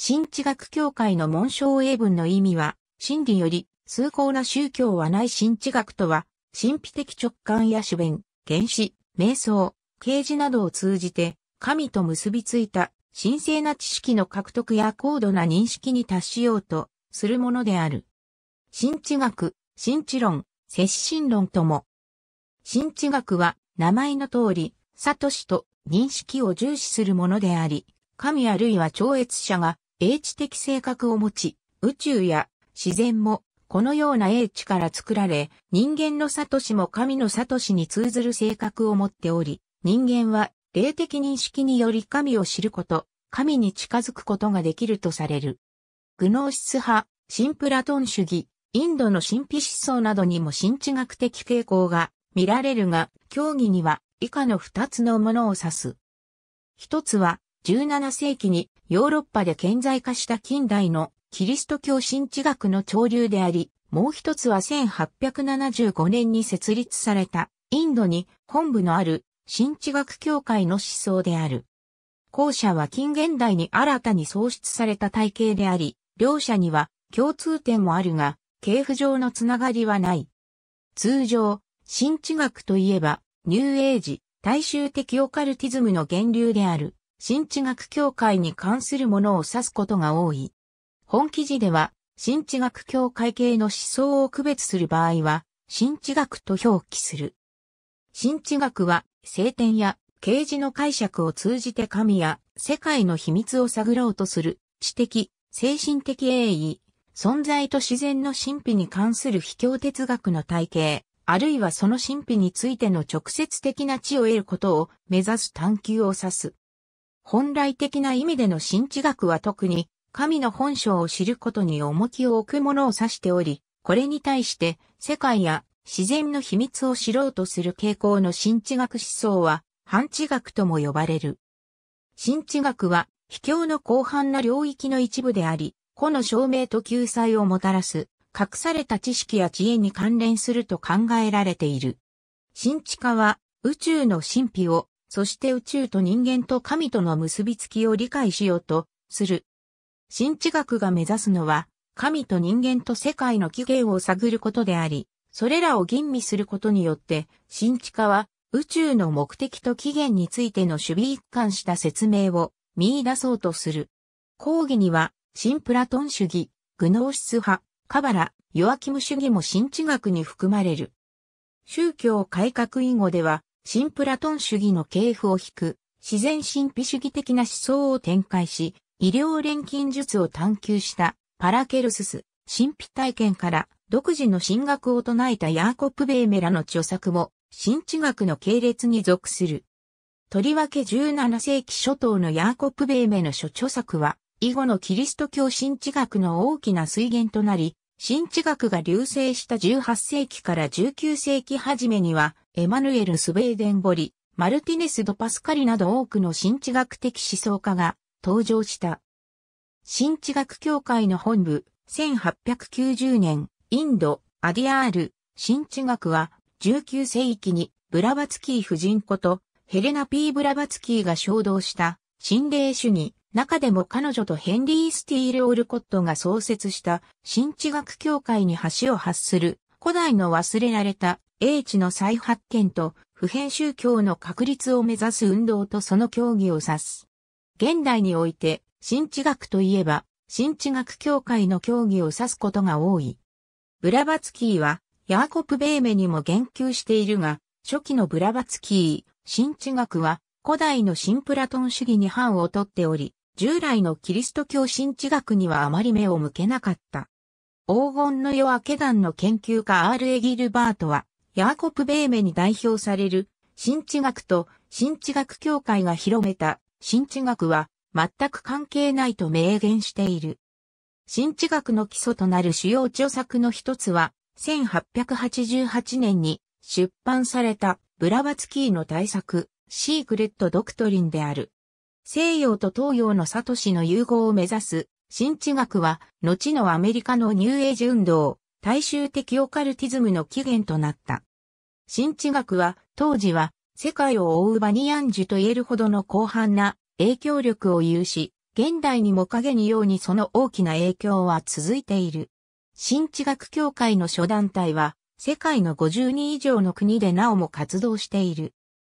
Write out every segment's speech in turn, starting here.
新知学協会の文章英文の意味は、真理より、崇高な宗教はない新知学とは、神秘的直感や主弁、原始、瞑想、啓示などを通じて、神と結びついた神聖な知識の獲得や高度な認識に達しようとするものである。新知学、新知論、接心論とも。新知学は名前の通り、サトシと認識を重視するものであり、神あるいは超越者が英知的性格を持ち、宇宙や自然もこのような英知から作られ、人間のトシも神のトシに通ずる性格を持っており、人間は霊的認識により神を知ること、神に近づくことができるとされる。グノーシス派、シンプラトン主義、インドの神秘思想などにも神知学的傾向が見られるが、教義には以下の二つのものを指す。一つは17世紀にヨーロッパで顕在化した近代のキリスト教神知学の潮流であり、もう一つは1875年に設立されたインドに本部のある神知学協会の思想である。後者は近現代に新たに創出された体系であり、両者には共通点もあるが、系譜上のつながりはない。通常、神知学といえば、ニューエイジ、大衆的オカルティズムの源流である。新知学協会に関するものを指すことが多い。本記事では、新知学協会系の思想を区別する場合は、新知学と表記する。新知学は、聖典や啓示の解釈を通じて神や世界の秘密を探ろうとする知的、精神的栄意、存在と自然の神秘に関する秘境哲学の体系、あるいはその神秘についての直接的な知を得ることを目指す探求を指す。本来的な意味での新知学は特に、神の本性を知ることに重きを置くものを指しており、これに対して世界や自然の秘密を知ろうとする傾向の新知学思想は、反知学とも呼ばれる。新知学は、秘境の広範な領域の一部であり、個の証明と救済をもたらす、隠された知識や知恵に関連すると考えられている。新知化は、宇宙の神秘をそして宇宙と人間と神との結びつきを理解しようとする。新知学が目指すのは、神と人間と世界の起源を探ることであり、それらを吟味することによって、新知化は宇宙の目的と起源についての守備一貫した説明を見出そうとする。講義には、新プラトン主義、グノーシス派、カバラ、ヨアキム主義も新知学に含まれる。宗教改革以後では、新プラトン主義の系譜を引く、自然神秘主義的な思想を展開し、医療錬金術を探求したパラケルスス、神秘体験から独自の神学を唱えたヤーコップ・ベーメラの著作も、神知学の系列に属する。とりわけ17世紀初頭のヤーコップ・ベーメの諸著作は、以後のキリスト教神知学の大きな水源となり、神知学が流星した18世紀から19世紀初めには、エマヌエル・スウェーデンボリ、マルティネス・ド・パスカリなど多くの新地学的思想家が登場した。新地学協会の本部、1890年、インド、アディアール、新地学は19世紀にブラバツキー夫人ことヘレナ・ピー・ブラバツキーが衝動した心霊主義、中でも彼女とヘンリー・スティール・オルコットが創設した新地学協会に橋を発する古代の忘れられた英知の再発見と普遍宗教の確立を目指す運動とその教義を指す。現代において、新知学といえば、新知学協会の教義を指すことが多い。ブラバツキーは、ヤーコプ・ベーメにも言及しているが、初期のブラバツキー、新知学は、古代の新プラトン主義に範をとっており、従来のキリスト教新知学にはあまり目を向けなかった。黄金の夜明け団の研究家アール・エギルバートは、ヤーコプ・ベーメに代表される、新知学と新知学協会が広めた新知学は全く関係ないと明言している。新知学の基礎となる主要著作の一つは、1888年に出版されたブラバツキーの大作、シークレット・ドクトリンである。西洋と東洋のサトシの融合を目指す、新知学は、後のアメリカのニューエイジ運動、大衆的オカルティズムの起源となった。新地学は当時は世界を覆うバニヤンジュと言えるほどの広範な影響力を有し、現代にも影にようにその大きな影響は続いている。新地学協会の諸団体は世界の5人以上の国でなおも活動している。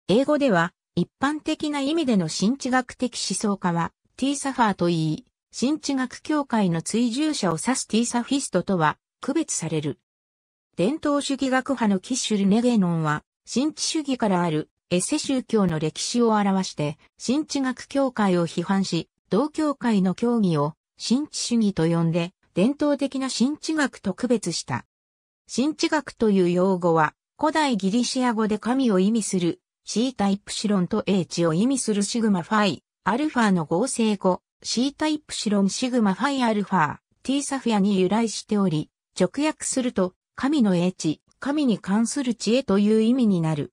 英語では一般的な意味での新地学的思想家は T サファーといい、新地学協会の追従者を指す T サフィストとは区別される。伝統主義学派のキッシュル・ネゲノンは、新知主義からあるエセ宗教の歴史を表して、新知学協会を批判し、同協会の教義を新知主義と呼んで、伝統的な新知学と区別した。新知学という用語は、古代ギリシア語で神を意味する、シータイプシロンと H を意味するシグマファイ、アルファの合成語、シータイプシロンシグマファイアルファ、T サフィアに由来しており、直訳すると、神の英知、神に関する知恵という意味になる。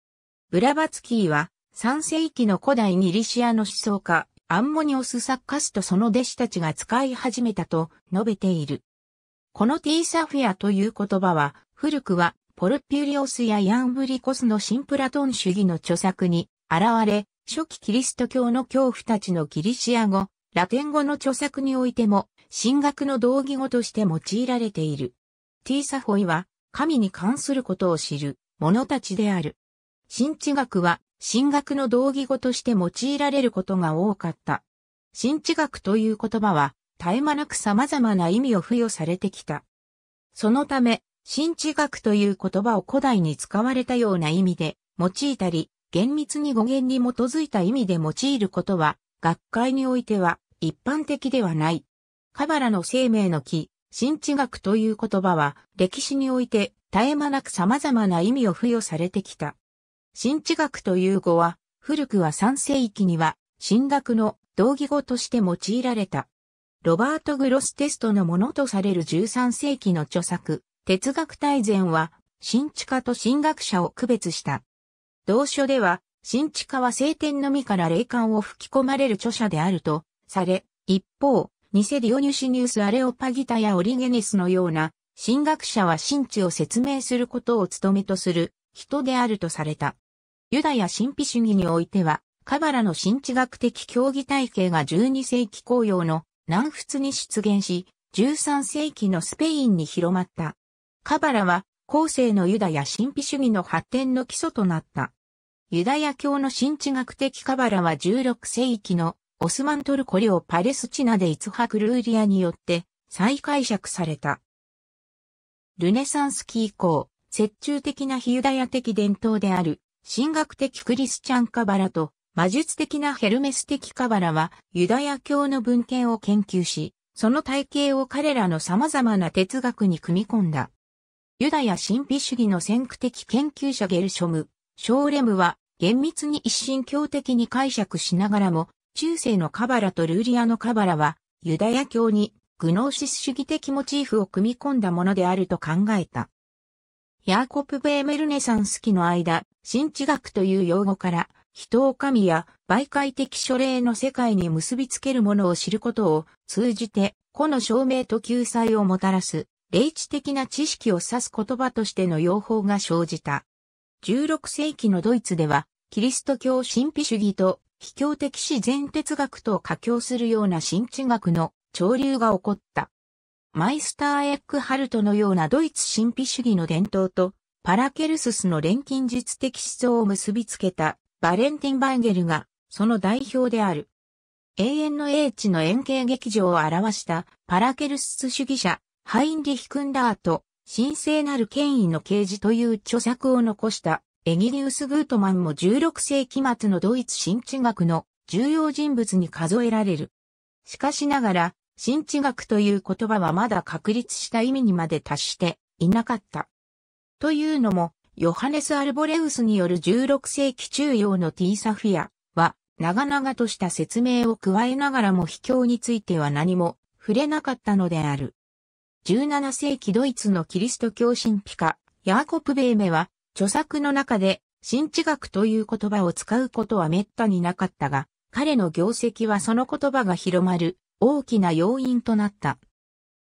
ブラバツキーは、3世紀の古代ギリシアの思想家、アンモニオス・サッカスとその弟子たちが使い始めたと述べている。このティーサフィアという言葉は、古くはポルピュリオスやヤンブリコスのシンプラトン主義の著作に現れ、初期キリスト教の教父たちのギリシア語、ラテン語の著作においても、神学の道義語として用いられている。ティーサフォイは、神に関することを知る者たちである。神知学は神学の道義語として用いられることが多かった。神知学という言葉は絶え間なく様々な意味を付与されてきた。そのため、神知学という言葉を古代に使われたような意味で用いたり、厳密に語源に基づいた意味で用いることは、学会においては一般的ではない。カバラの生命の木、新知学という言葉は、歴史において絶え間なく様々な意味を付与されてきた。新知学という語は、古くは3世紀には、新学の同義語として用いられた。ロバート・グロステストのものとされる13世紀の著作、哲学大全は、新知家と新学者を区別した。同書では、新知家は聖典のみから霊感を吹き込まれる著者であると、され、一方、偽ディオニュシニース・アレオパギタやオリゲネスのような、神学者は神地を説明することを務めとする人であるとされた。ユダヤ神秘主義においては、カバラの神地学的競技体系が12世紀公用の南仏に出現し、13世紀のスペインに広まった。カバラは、後世のユダヤ神秘主義の発展の基礎となった。ユダヤ教の神地学的カバラは16世紀のオスマントルコ領パレスチナでイツハク・ルーリアによって再解釈された。ルネサンス期以降、折衷的なヒユダヤ的伝統である、神学的クリスチャンカバラと魔術的なヘルメス的カバラはユダヤ教の文献を研究し、その体系を彼らの様々な哲学に組み込んだ。ユダヤ神秘主義の先駆的研究者ゲルショム、ショーレムは厳密に一神教的に解釈しながらも中世のカバラとルーリアのカバラは、ユダヤ教にグノーシス主義的モチーフを組み込んだものであると考えた。ヤーコプ・ベーメルネサンス期の間、新知学という用語から、人を神や媒介的書霊の世界に結びつけるものを知ることを通じて、個の証明と救済をもたらす、霊知的な知識を指す言葉としての用法が生じた。16世紀のドイツでは、キリスト教神秘主義と秘境的自然哲学と佳境するような新知学の潮流が起こった。マイスター・エックハルトのようなドイツ神秘主義の伝統と、パラケルススの錬金術的思想を結びつけたバレンティン・バイゲルがその代表である。永遠の英知の円形劇場を表したパラケルスス主義者ハインリヒ・クンダーと神聖なる権威の啓示という著作を残したエギリウス・グートマンも16世紀末のドイツ新知学の重要人物に数えられる。しかしながら、新知学という言葉はまだ確立した意味にまで達していなかった。というのも、ヨハネス・アルボレウスによる16世紀中央のティーサフィアは、長々とした説明を加えながらも秘境については何も触れなかったのである。17世紀ドイツのキリスト教神秘家、ヤーコプ・ベーメは、著作の中で、新知学という言葉を使うことは滅多になかったが、彼の業績はその言葉が広まる大きな要因となった。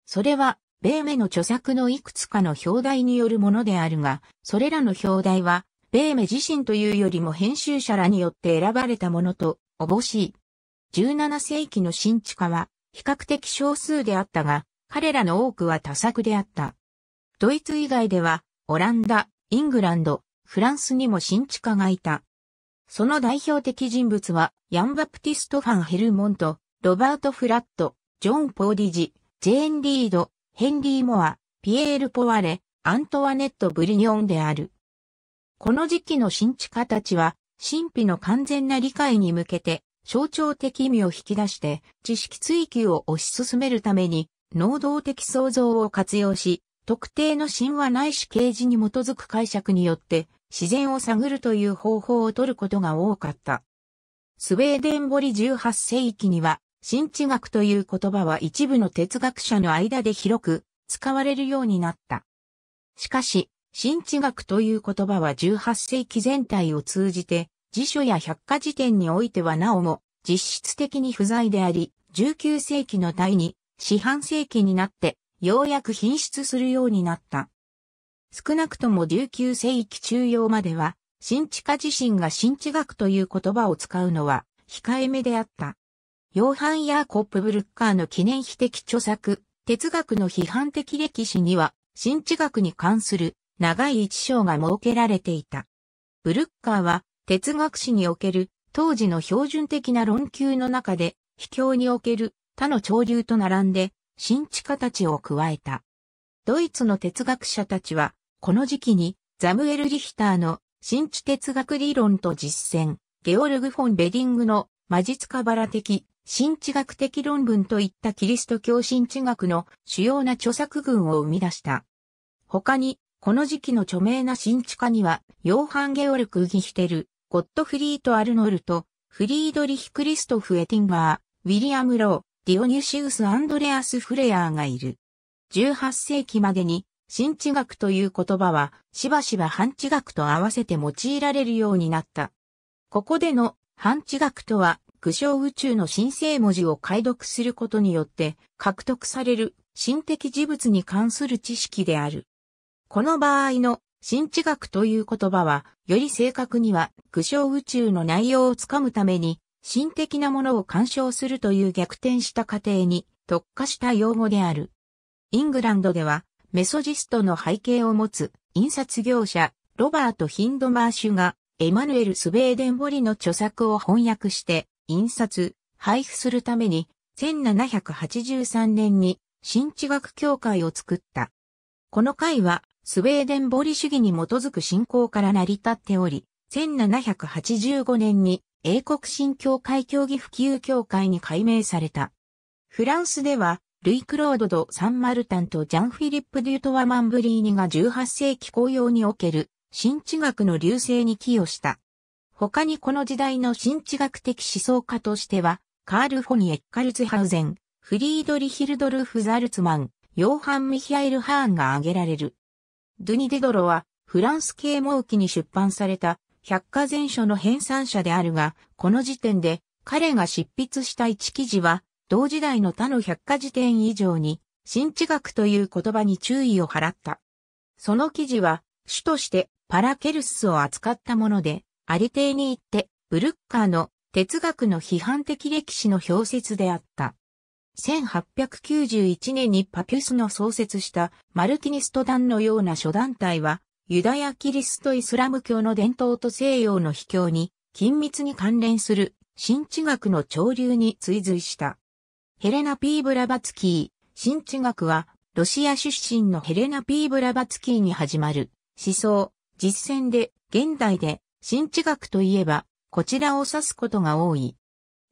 それは、米メの著作のいくつかの表題によるものであるが、それらの表題は、米メ自身というよりも編集者らによって選ばれたものと、おぼしい。17世紀の新知家は、比較的少数であったが、彼らの多くは多作であった。ドイツ以外では、オランダ、イングランド、フランスにも新地下がいた。その代表的人物は、ヤン・バプティスト・ファン・ヘルモント、ロバート・フラット、ジョン・ポーディジ、ジェーン・リード、ヘンリー・モア、ピエール・ポワレ、アントワネット・ブリニョンである。この時期の新地下たちは、神秘の完全な理解に向けて、象徴的意味を引き出して、知識追求を推し進めるために、能動的創造を活用し、特定の神話ないし啓示に基づく解釈によって自然を探るという方法を取ることが多かった。スウェーデン堀18世紀には、神知学という言葉は一部の哲学者の間で広く使われるようになった。しかし、神知学という言葉は18世紀全体を通じて、辞書や百科事典においてはなおも実質的に不在であり、19世紀の第2、四半世紀になってようやく品質するようになった。少なくとも琉球世紀中央までは、新地下自身が新地学という言葉を使うのは控えめであった。ヨーハン・ヤーコップ・ブルッカーの記念碑的著作、哲学の批判的歴史には、新地学に関する長い一章が設けられていた。ブルッカーは、哲学史における当時の標準的な論求の中で、秘境における他の潮流と並んで、新地下たちを加えた。ドイツの哲学者たちは、この時期にザムエル・リヒターの新地哲学理論と実践、ゲオルグ・フォン・ベディングの魔術カバラ的、新地学的論文といったキリスト教新地学の主要な著作群を生み出した。他に、この時期の著名な新地家には、ヨーハン・ゲオルク・ギヒテル、ゴットフリート・アルノルト、フリードリヒ・クリストフ・エティンガー、ウィリアム・ロー、ディオニュシウス・アンドレアス・フレアーがいる。18世紀までに、新地学という言葉は、しばしば半地学と合わせて用いられるようになった。ここでの半地学とは、具象宇宙の神聖文字を解読することによって獲得される心的事物に関する知識である。この場合の新知学という言葉は、より正確には具象宇宙の内容をつかむために心的なものを干渉するという逆転した過程に特化した用語である。イングランドでは、メソジストの背景を持つ印刷業者、ロバート・ヒンドマーシュが、エマヌエル・スウェーデンボリの著作を翻訳して、印刷、配布するために、1783年に新知学協会を作った。この会は、スウェーデンボリ主義に基づく信仰から成り立っており、1785年に英国新教会協議普及協会に改名された。フランスでは、ルイ・クロード・ド・サン・マルタンとジャン・フィリップ・デュトワ・マンブリーニが18世紀公用における新知学の流星に寄与した。他にこの時代の新知学的思想家としては、カール・フォニ・エッカルツハウゼン、フリードリヒルドルフ・ザルツマン、ヨーハン・ミヒアエル・ハーンが挙げられる。ドゥニ・デドロは、フランス系毛期に出版された百科全書の編纂者であるが、この時点で彼が執筆した一記事は、同時代の他の百科事典以上に、新知学という言葉に注意を払った。その記事は、主としてパラケルスを扱ったもので、ありていに行って、ブルッカーの哲学の批判的歴史の表説であった。1891年にパピュスの創設したマルティニスト団のような諸団体は、ユダヤキリストイスラム教の伝統と西洋の秘境に緊密に関連する新知学の潮流に追随した。ヘレナ・ピー・ブラバツキー、新知学はロシア出身のヘレナ・ピー・ブラバツキーに始まる思想、実践で現代で新知学といえばこちらを指すことが多い。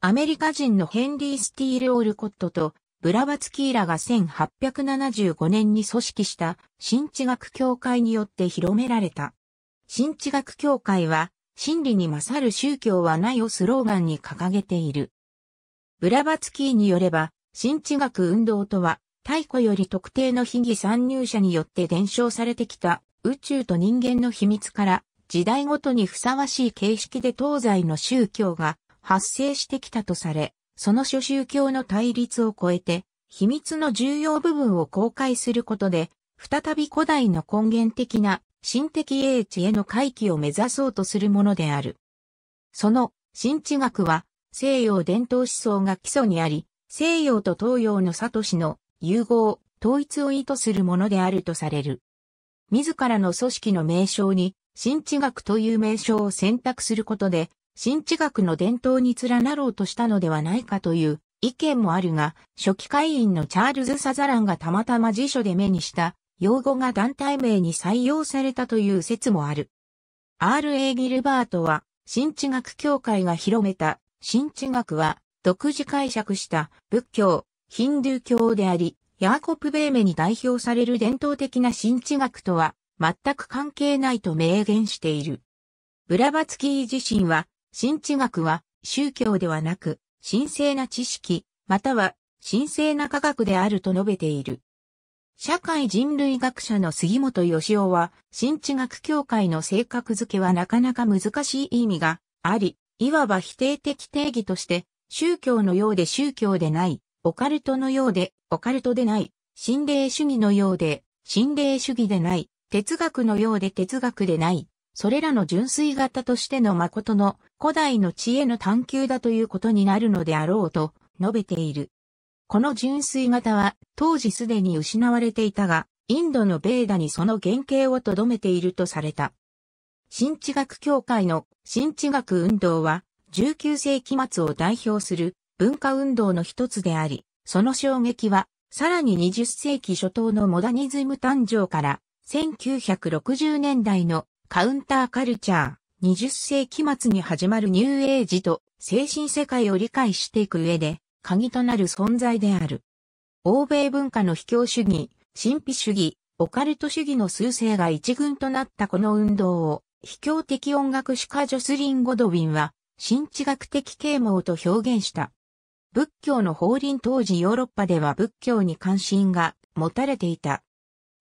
アメリカ人のヘンリー・スティール・オールコットとブラバツキーラが1875年に組織した新地学協会によって広められた。新地学協会は、真理に勝る宗教はないをスローガンに掲げている。ブラバツキーによれば、新地学運動とは、太古より特定の非義参入者によって伝承されてきた宇宙と人間の秘密から、時代ごとにふさわしい形式で東西の宗教が発生してきたとされ、その諸宗教の対立を超えて、秘密の重要部分を公開することで、再び古代の根源的な神的英知への回帰を目指そうとするものである。その神知学は西洋伝統思想が基礎にあり、西洋と東洋のサトシの融合、統一を意図するものであるとされる。自らの組織の名称に、新知学という名称を選択することで、新知学の伝統に連なろうとしたのではないかという意見もあるが、初期会員のチャールズ・サザランがたまたま辞書で目にした用語が団体名に採用されたという説もある。R.A. ギルバートは、新知学協会が広めた新知学は独自解釈した仏教、ヒンドゥー教であり、ヤーコプ・ベーメに代表される伝統的な新知学とは全く関係ないと明言している。ブラバツキー自身は新知学は宗教ではなく、神聖な知識、または神聖な科学であると述べている。社会人類学者の杉本義夫は、新知学協会の性格づけはなかなか難しい意味があり、いわば否定的定義として、宗教のようで宗教でない、オカルトのようで、オカルトでない、心霊主義のようで、心霊主義でない、哲学のようで哲学でない、それらの純粋型としての誠の古代の知恵の探求だということになるのであろうと述べている。この純粋型は当時すでに失われていたが、インドのベーダにその原型を留めているとされた。新知学協会の新知学運動は19世紀末を代表する文化運動の一つであり、その衝撃はさらに20世紀初頭のモダニズム誕生から1960年代のカウンターカルチャー、20世紀末に始まるニューエイジと精神世界を理解していく上で、鍵となる存在である。欧米文化の秘境主義、神秘主義、オカルト主義の数勢が一群となったこの運動を、秘境的音楽史家ジョスリン・ゴドウィンは、新知学的啓蒙と表現した。仏教の法輪当時ヨーロッパでは仏教に関心が持たれていた。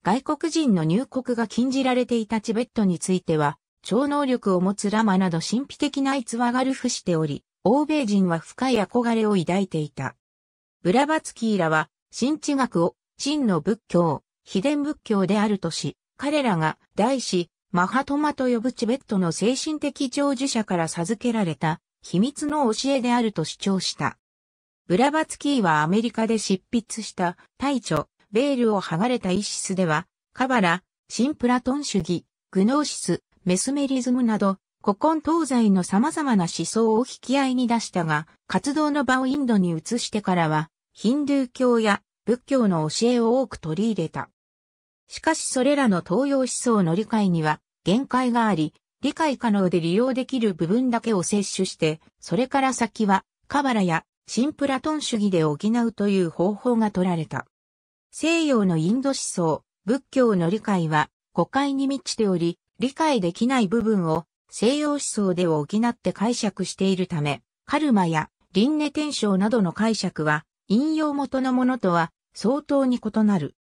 外国人の入国が禁じられていたチベットについては、超能力を持つラマなど神秘的な逸話がルフしており、欧米人は深い憧れを抱いていた。ブラバツキーらは、新知学を、真の仏教、秘伝仏教であるとし、彼らが大師、マハトマと呼ぶチベットの精神的長寿者から授けられた、秘密の教えであると主張した。ブラバツキーはアメリカで執筆した、大著、ベールを剥がれた一室では、カバラ、シンプラトン主義、グノーシス、メスメリズムなど、古今東西の様々な思想を引き合いに出したが、活動の場をインドに移してからは、ヒンドゥー教や仏教の教えを多く取り入れた。しかしそれらの東洋思想の理解には限界があり、理解可能で利用できる部分だけを摂取して、それから先はカバラやシンプラトン主義で補うという方法が取られた。西洋のインド思想、仏教の理解は誤解に満ちており、理解できない部分を西洋思想で補って解釈しているため、カルマや輪廻転生などの解釈は引用元のものとは相当に異なる。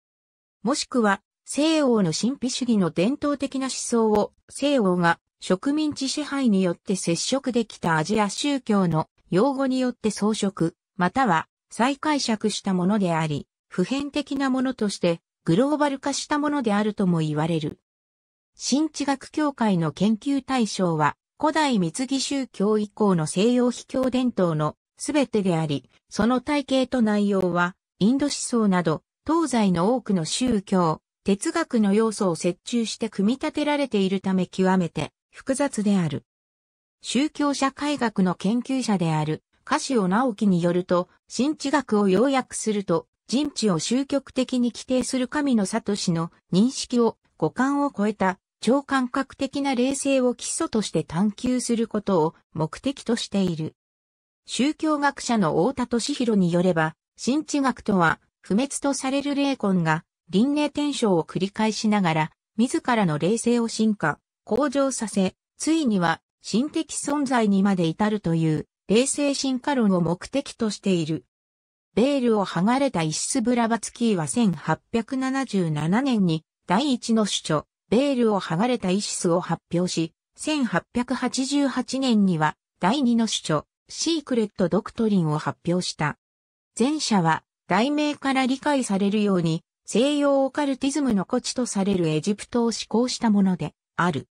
もしくは西洋の神秘主義の伝統的な思想を西洋が植民地支配によって接触できたアジア宗教の用語によって装飾、または再解釈したものであり、普遍的なものとしてグローバル化したものであるとも言われる。新知学協会の研究対象は、古代三木宗教以降の西洋秘教伝統のすべてであり、その体系と内容は、インド思想など、東西の多くの宗教、哲学の要素を折衷して組み立てられているため極めて複雑である。宗教社会学の研究者である、カシオ直樹によると、新知学を要約すると、人知を終極的に規定する神の里氏の認識を五感を超えた超感覚的な霊性を基礎として探求することを目的としている。宗教学者の大田敏弘によれば、神知学とは不滅とされる霊魂が輪廻転生を繰り返しながら、自らの霊性を進化、向上させ、ついには神的存在にまで至るという、霊性進化論を目的としている。ベールを剥がれたイシス・ブラバツキーは1877年に第一の主著、ベールを剥がれたイシスを発表し、1888年には第二の主著、シークレット・ドクトリンを発表した。前者は題名から理解されるように西洋オカルティズムの古地とされるエジプトを思考したものである。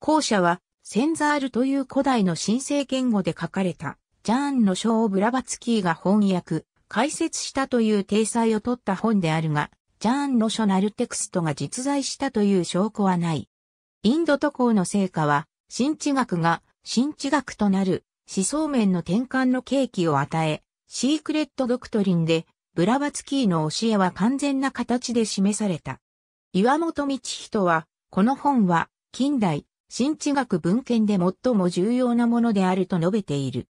後者はセンザールという古代の神聖言語で書かれたジャーンの章をブラバツキーが翻訳、解説したという体裁を取った本であるが、ジャーン・ロショナルテクストが実在したという証拠はない。インド渡航の成果は、新知学が新知学となる思想面の転換の契機を与え、シークレット・ドクトリンで、ブラバツキーの教えは完全な形で示された。岩本道人は、この本は、近代、新知学文献で最も重要なものであると述べている。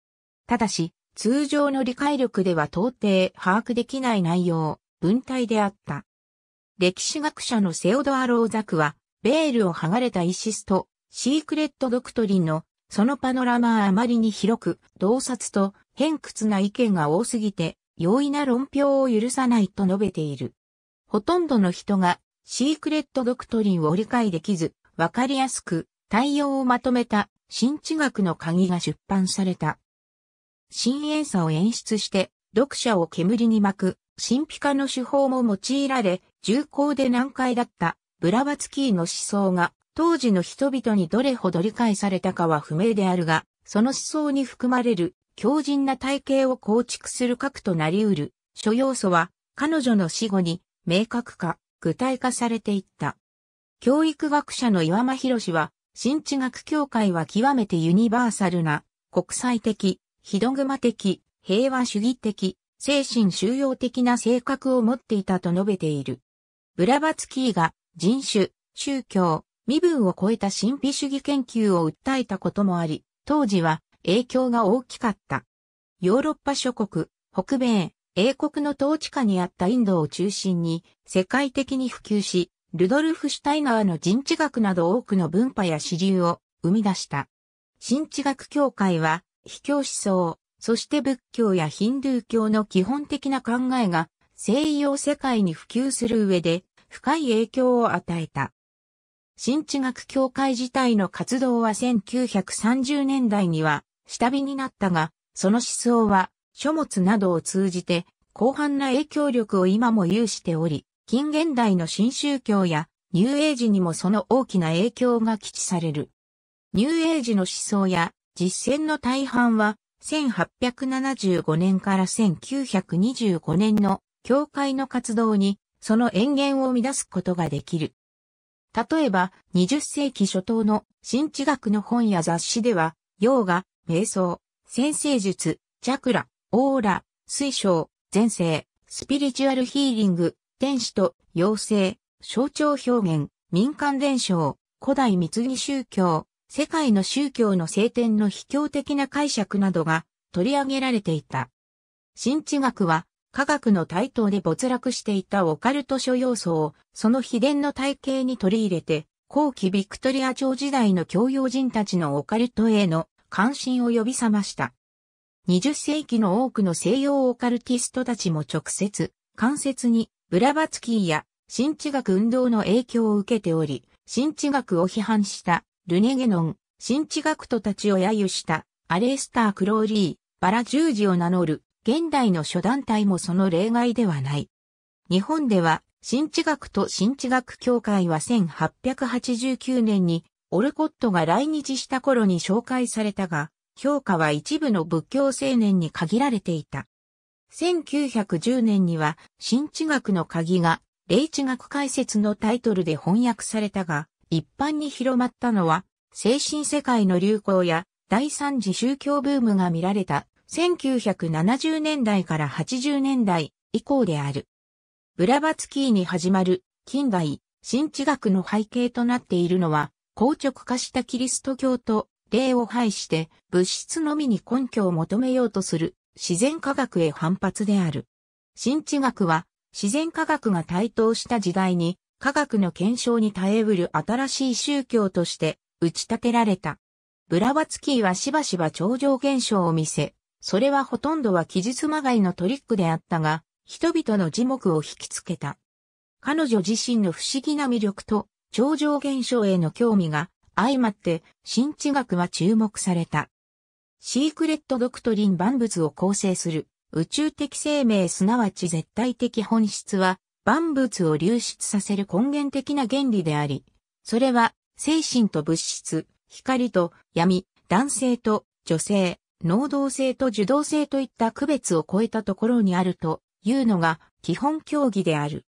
ただし、通常の理解力では到底把握できない内容、文体であった。歴史学者のセオドア・ローザクは、ベールを剥がれたイシスと、シークレット・ドクトリンの、そのパノラマはあまりに広く、洞察と偏屈な意見が多すぎて、容易な論評を許さないと述べている。ほとんどの人が、シークレット・ドクトリンを理解できず、わかりやすく、対応をまとめた、新知学の鍵が出版された。深淵さを演出して、読者を煙に巻く、神秘化の手法も用いられ、重厚で難解だった、ブラバツキーの思想が、当時の人々にどれほど理解されたかは不明であるが、その思想に含まれる、強靭な体系を構築する核となり得る、諸要素は、彼女の死後に、明確化、具体化されていった。教育学者の岩間宏は、新知学協会は極めてユニバーサルな、国際的、ヒドグマ的、平和主義的、精神収容的な性格を持っていたと述べている。ブラバツキーが人種、宗教、身分を超えた神秘主義研究を訴えたこともあり、当時は影響が大きかった。ヨーロッパ諸国、北米、英国の統治下にあったインドを中心に世界的に普及し、ルドルフ・シュタイナーの人知学など多くの文化や支流を生み出した。新知学協会は秘境思想、そして仏教やヒンドゥー教の基本的な考えが西洋世界に普及する上で深い影響を与えた。新知学協会自体の活動は1930年代には下火になったが、その思想は書物などを通じて広範な影響力を今も有しており、近現代の新宗教やニューエイジにもその大きな影響が基地される。ニューエイジの思想や実践の大半は、1875年から1925年の教会の活動に、その延元を生み出すことができる。例えば、20世紀初頭の新知学の本や雑誌では、洋画、瞑想、先生術、チャクラ、オーラ、水晶、前世、スピリチュアルヒーリング、天使と妖精、象徴表現、民間伝承、古代密義宗教、世界の宗教の聖典の秘境的な解釈などが取り上げられていた。新知学は科学の台頭で没落していたオカルト諸要素をその秘伝の体系に取り入れて後期ビクトリア朝時代の教養人たちのオカルトへの関心を呼び覚ました。20世紀の多くの西洋オカルティストたちも直接、間接にブラバツキーや新知学運動の影響を受けており、新知学を批判したルネゲノン、新知学徒たちを揶揄した、アレスター・クローリー、バラ十字を名乗る、現代の諸団体もその例外ではない。日本では、新知学と新知学協会は1889年に、オルコットが来日した頃に紹介されたが、評価は一部の仏教青年に限られていた。1910年には、新知学の鍵が、霊知学解説のタイトルで翻訳されたが、一般に広まったのは、精神世界の流行や第三次宗教ブームが見られた1970年代から80年代以降である。ブラバツキーに始まる近代新知学の背景となっているのは、硬直化したキリスト教と霊を排して物質のみに根拠を求めようとする自然科学へ反発である。新知学は自然科学が台頭した時代に科学の検証に耐えうる新しい宗教として打ち立てられた。ブラワツキーはしばしば超常現象を見せ、それはほとんどは記述まがいのトリックであったが、人々の耳目を引きつけた。彼女自身の不思議な魅力と超常現象への興味が相まって新知学は注目された。シークレット・ドクトリン万物を構成する宇宙的生命すなわち絶対的本質は万物を流出させる根源的な原理であり、それは精神と物質、光と闇、男性と女性、能動性と受動性といった区別を超えたところにあるというのが基本教義である。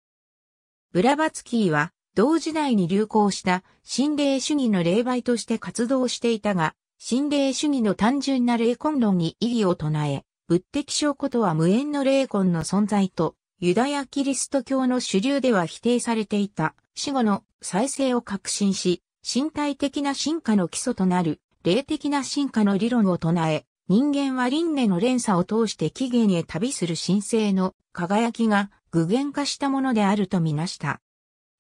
ブラバツキーは同時代に流行した心霊主義の霊媒として活動していたが、心霊主義の単純な霊魂論に異議を唱え、物的証拠とは無縁の霊魂の存在とユダヤキリスト教の主流では否定されていた死後の再生を革新し、身体的な進化の基礎となる霊的な進化の理論を唱え、人間は輪廻の連鎖を通して起源へ旅する神聖の輝きが具現化したものであるとみなした。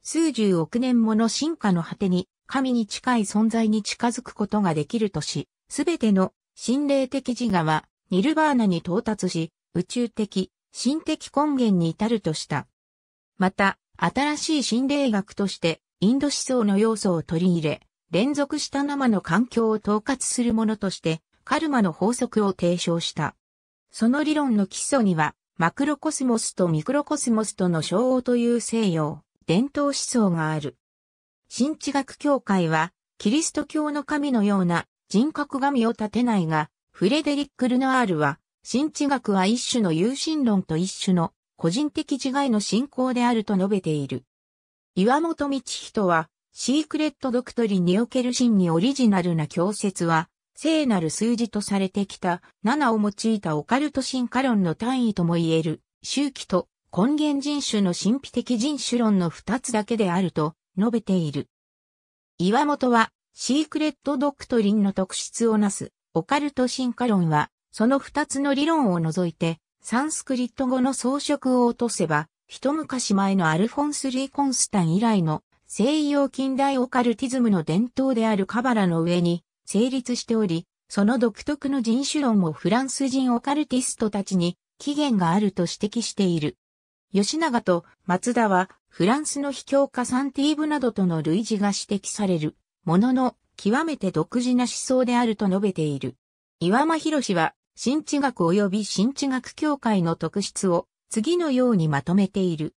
数十億年もの進化の果てに神に近い存在に近づくことができるとし、すべての心霊的自我はニルバーナに到達し、宇宙的心的根源に至るとした。また、新しい心霊学として、インド思想の要素を取り入れ、連続した生の環境を統括するものとして、カルマの法則を提唱した。その理論の基礎には、マクロコスモスとミクロコスモスとの称号という西洋、伝統思想がある。新知学協会は、キリスト教の神のような人格神を立てないが、フレデリック・ルナールは、新知学は一種の有心論と一種の個人的自害の信仰であると述べている。岩本道人は、シークレットドクトリにおける真にオリジナルな教説は、聖なる数字とされてきた7を用いたオカルト進化論の単位とも言える、周期と根源人種の神秘的人種論の二つだけであると述べている。岩本は、シークレットドクトリンの特質をなす、オカルト進化論は、その二つの理論を除いて、サンスクリット語の装飾を落とせば、一昔前のアルフォンス・リー・コンスタン以来の西洋近代オカルティズムの伝統であるカバラの上に成立しており、その独特の人種論をフランス人オカルティストたちに起源があると指摘している。吉永と松田はフランスの秘境家サンティーブなどとの類似が指摘されるものの極めて独自な思想であると述べている。岩間博士は新知学及び新知学協会の特質を次のようにまとめている。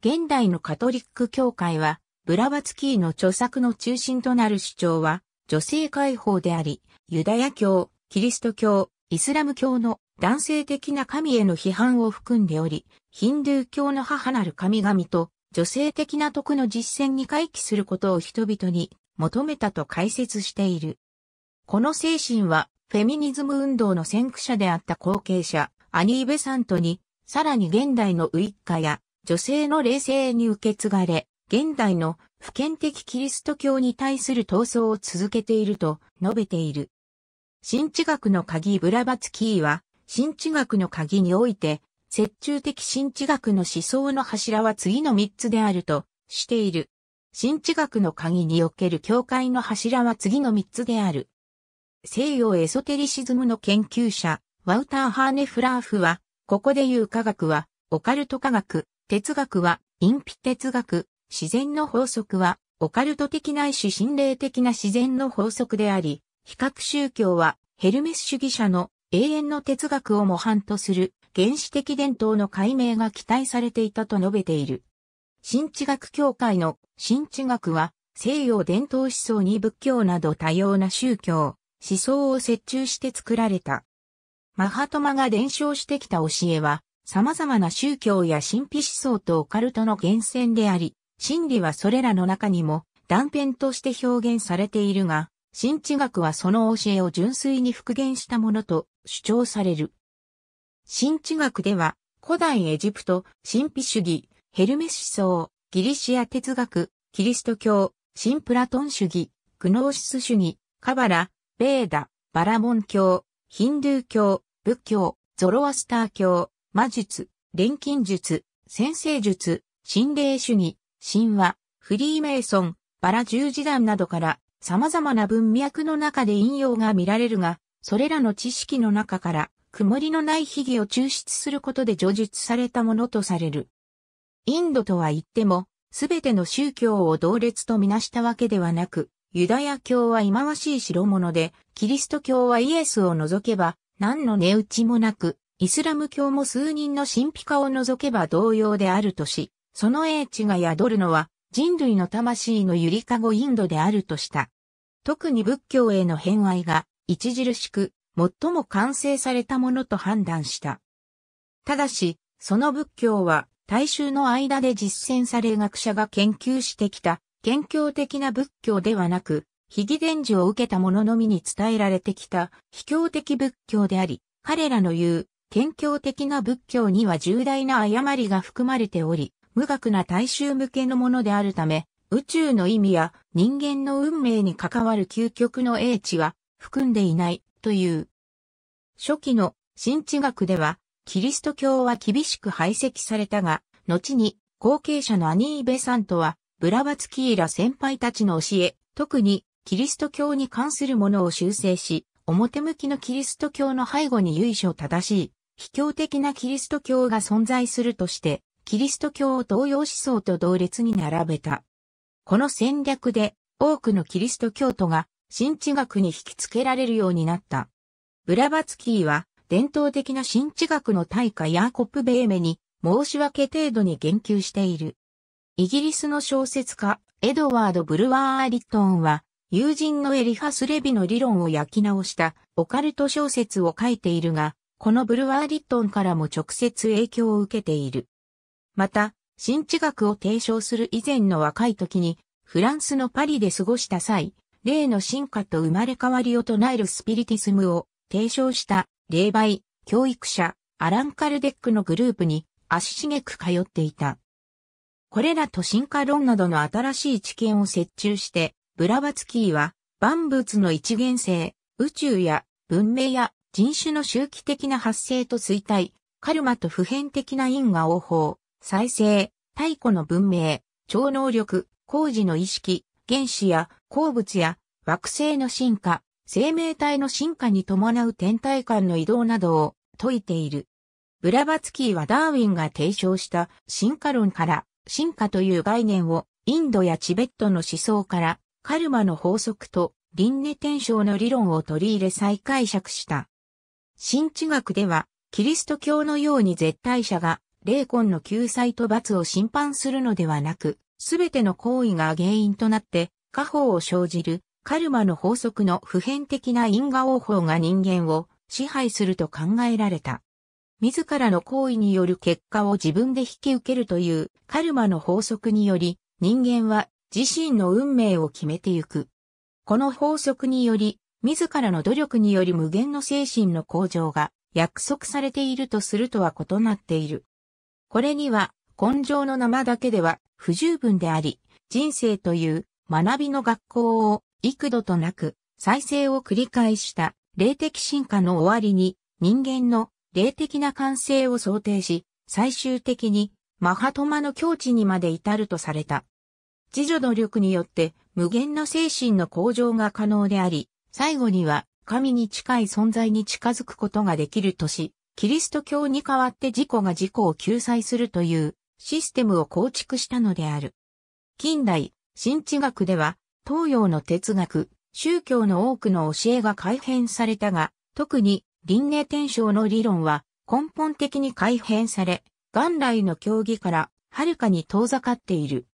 現代のカトリック教会は、ブラバツキーの著作の中心となる主張は、女性解放であり、ユダヤ教、キリスト教、イスラム教の男性的な神への批判を含んでおり、ヒンドゥー教の母なる神々と女性的な徳の実践に回帰することを人々に求めたと解説している。この精神はフェミニズム運動の先駆者であった後継者、アニー・ベサントに、さらに現代のウィッカや女性の冷静に受け継がれ、現代の普遍的キリスト教に対する闘争を続けていると述べている。新知学の鍵ブラバツキーは、新知学の鍵において、接中的新知学の思想の柱は次の3つであるとしている。新知学の鍵における教会の柱は次の3つである。西洋エソテリシズムの研究者、ワウター・ハーネフラーフは、ここで言う科学は、オカルト科学、哲学は、隠蔽哲学、自然の法則は、オカルト的ないし心霊的な自然の法則であり、比較宗教は、ヘルメス主義者の永遠の哲学を模範とする原始的伝統の解明が期待されていたと述べている。新知学協会の新知学は西洋伝統思想に仏教など多様な宗教、思想を折衷して作られた。マハトマが伝承してきた教えは、様々な宗教や神秘思想とオカルトの源泉であり、真理はそれらの中にも断片として表現されているが、新知学はその教えを純粋に復元したものと主張される。新知学では、古代エジプト、神秘主義、ヘルメス思想、ギリシア哲学、キリスト教、新プラトン主義、グノーシス主義、カバラ、ベーダ、バラモン教、ヒンドゥー教、仏教、ゾロアスター教、魔術、錬金術、先生術、心霊主義、神話、フリーメイソン、バラ十字団などから様々な文脈の中で引用が見られるが、それらの知識の中から曇りのない秘技を抽出することで叙述されたものとされる。インドとは言っても、すべての宗教を同列とみなしたわけではなく、ユダヤ教は忌まわしい代物で、キリスト教はイエスを除けば、何の値打ちもなく、イスラム教も数人の神秘家を除けば同様であるとし、その英知が宿るのは、人類の魂のゆりかごインドであるとした。特に仏教への偏愛が、著しく、最も完成されたものと判断した。ただし、その仏教は、大衆の間で実践され学者が研究してきた元教的な仏教ではなく、悲義伝授を受けた者のみに伝えられてきた、卑怯的仏教であり、彼らの言う、謙教的な仏教には重大な誤りが含まれており、無学な大衆向けのものであるため、宇宙の意味や人間の運命に関わる究極の英知は含んでいないという。初期の新知学では、キリスト教は厳しく排斥されたが、後に後継者のアニーベさんとはブラバツキーら先輩たちの教え、特にキリスト教に関するものを修正し、表向きのキリスト教の背後に由緒正しい、卑怯的なキリスト教が存在するとして、キリスト教を東洋思想と同列に並べた。この戦略で、多くのキリスト教徒が、新知学に引き付けられるようになった。ブラバツキーは、伝統的な新知学の大家ヤーコップ・ベーメに、申し訳程度に言及している。イギリスの小説家、エドワード・ブルワー・アリットンは、友人のエリハス・レビの理論を焼き直したオカルト小説を書いているが、このブルワー・アリットンからも直接影響を受けている。また、新知学を提唱する以前の若い時に、フランスのパリで過ごした際、例の進化と生まれ変わりを唱えるスピリティスムを提唱した霊媒、教育者、アラン・カルデックのグループに足しげく通っていた。これらと進化論などの新しい知見を設中して、ブラバツキーは、万物の一元性、宇宙や文明や人種の周期的な発生と衰退、カルマと普遍的な因果応報、再生、太古の文明、超能力、工事の意識、原子や鉱物や惑星の進化、生命体の進化に伴う天体間の移動などを説いている。ブラバツキーはダーウィンが提唱した進化論から進化という概念をインドやチベットの思想からカルマの法則と輪廻転生の理論を取り入れ再解釈した。新知学ではキリスト教のように絶対者が霊魂の救済と罰を審判するのではなく、すべての行為が原因となって過法を生じるカルマの法則の普遍的な因果応報が人間を支配すると考えられた。自らの行為による結果を自分で引き受けるというカルマの法則により、人間は自身の運命を決めてゆく。この法則により、自らの努力により無限の精神の向上が約束されているとするとは異なっている。これには、根性の生だけでは不十分であり、人生という学びの学校を幾度となく再生を繰り返した霊的進化の終わりに人間の霊的な完成を想定し、最終的にマハトマの境地にまで至るとされた。自助努力によって無限の精神の向上が可能であり、最後には神に近い存在に近づくことができるとし、キリスト教に代わって自己が自己を救済するというシステムを構築したのである。近代、新知学では東洋の哲学、宗教の多くの教えが改変されたが、特に輪廻転生の理論は根本的に改変され、元来の教義からはるかに遠ざかっている。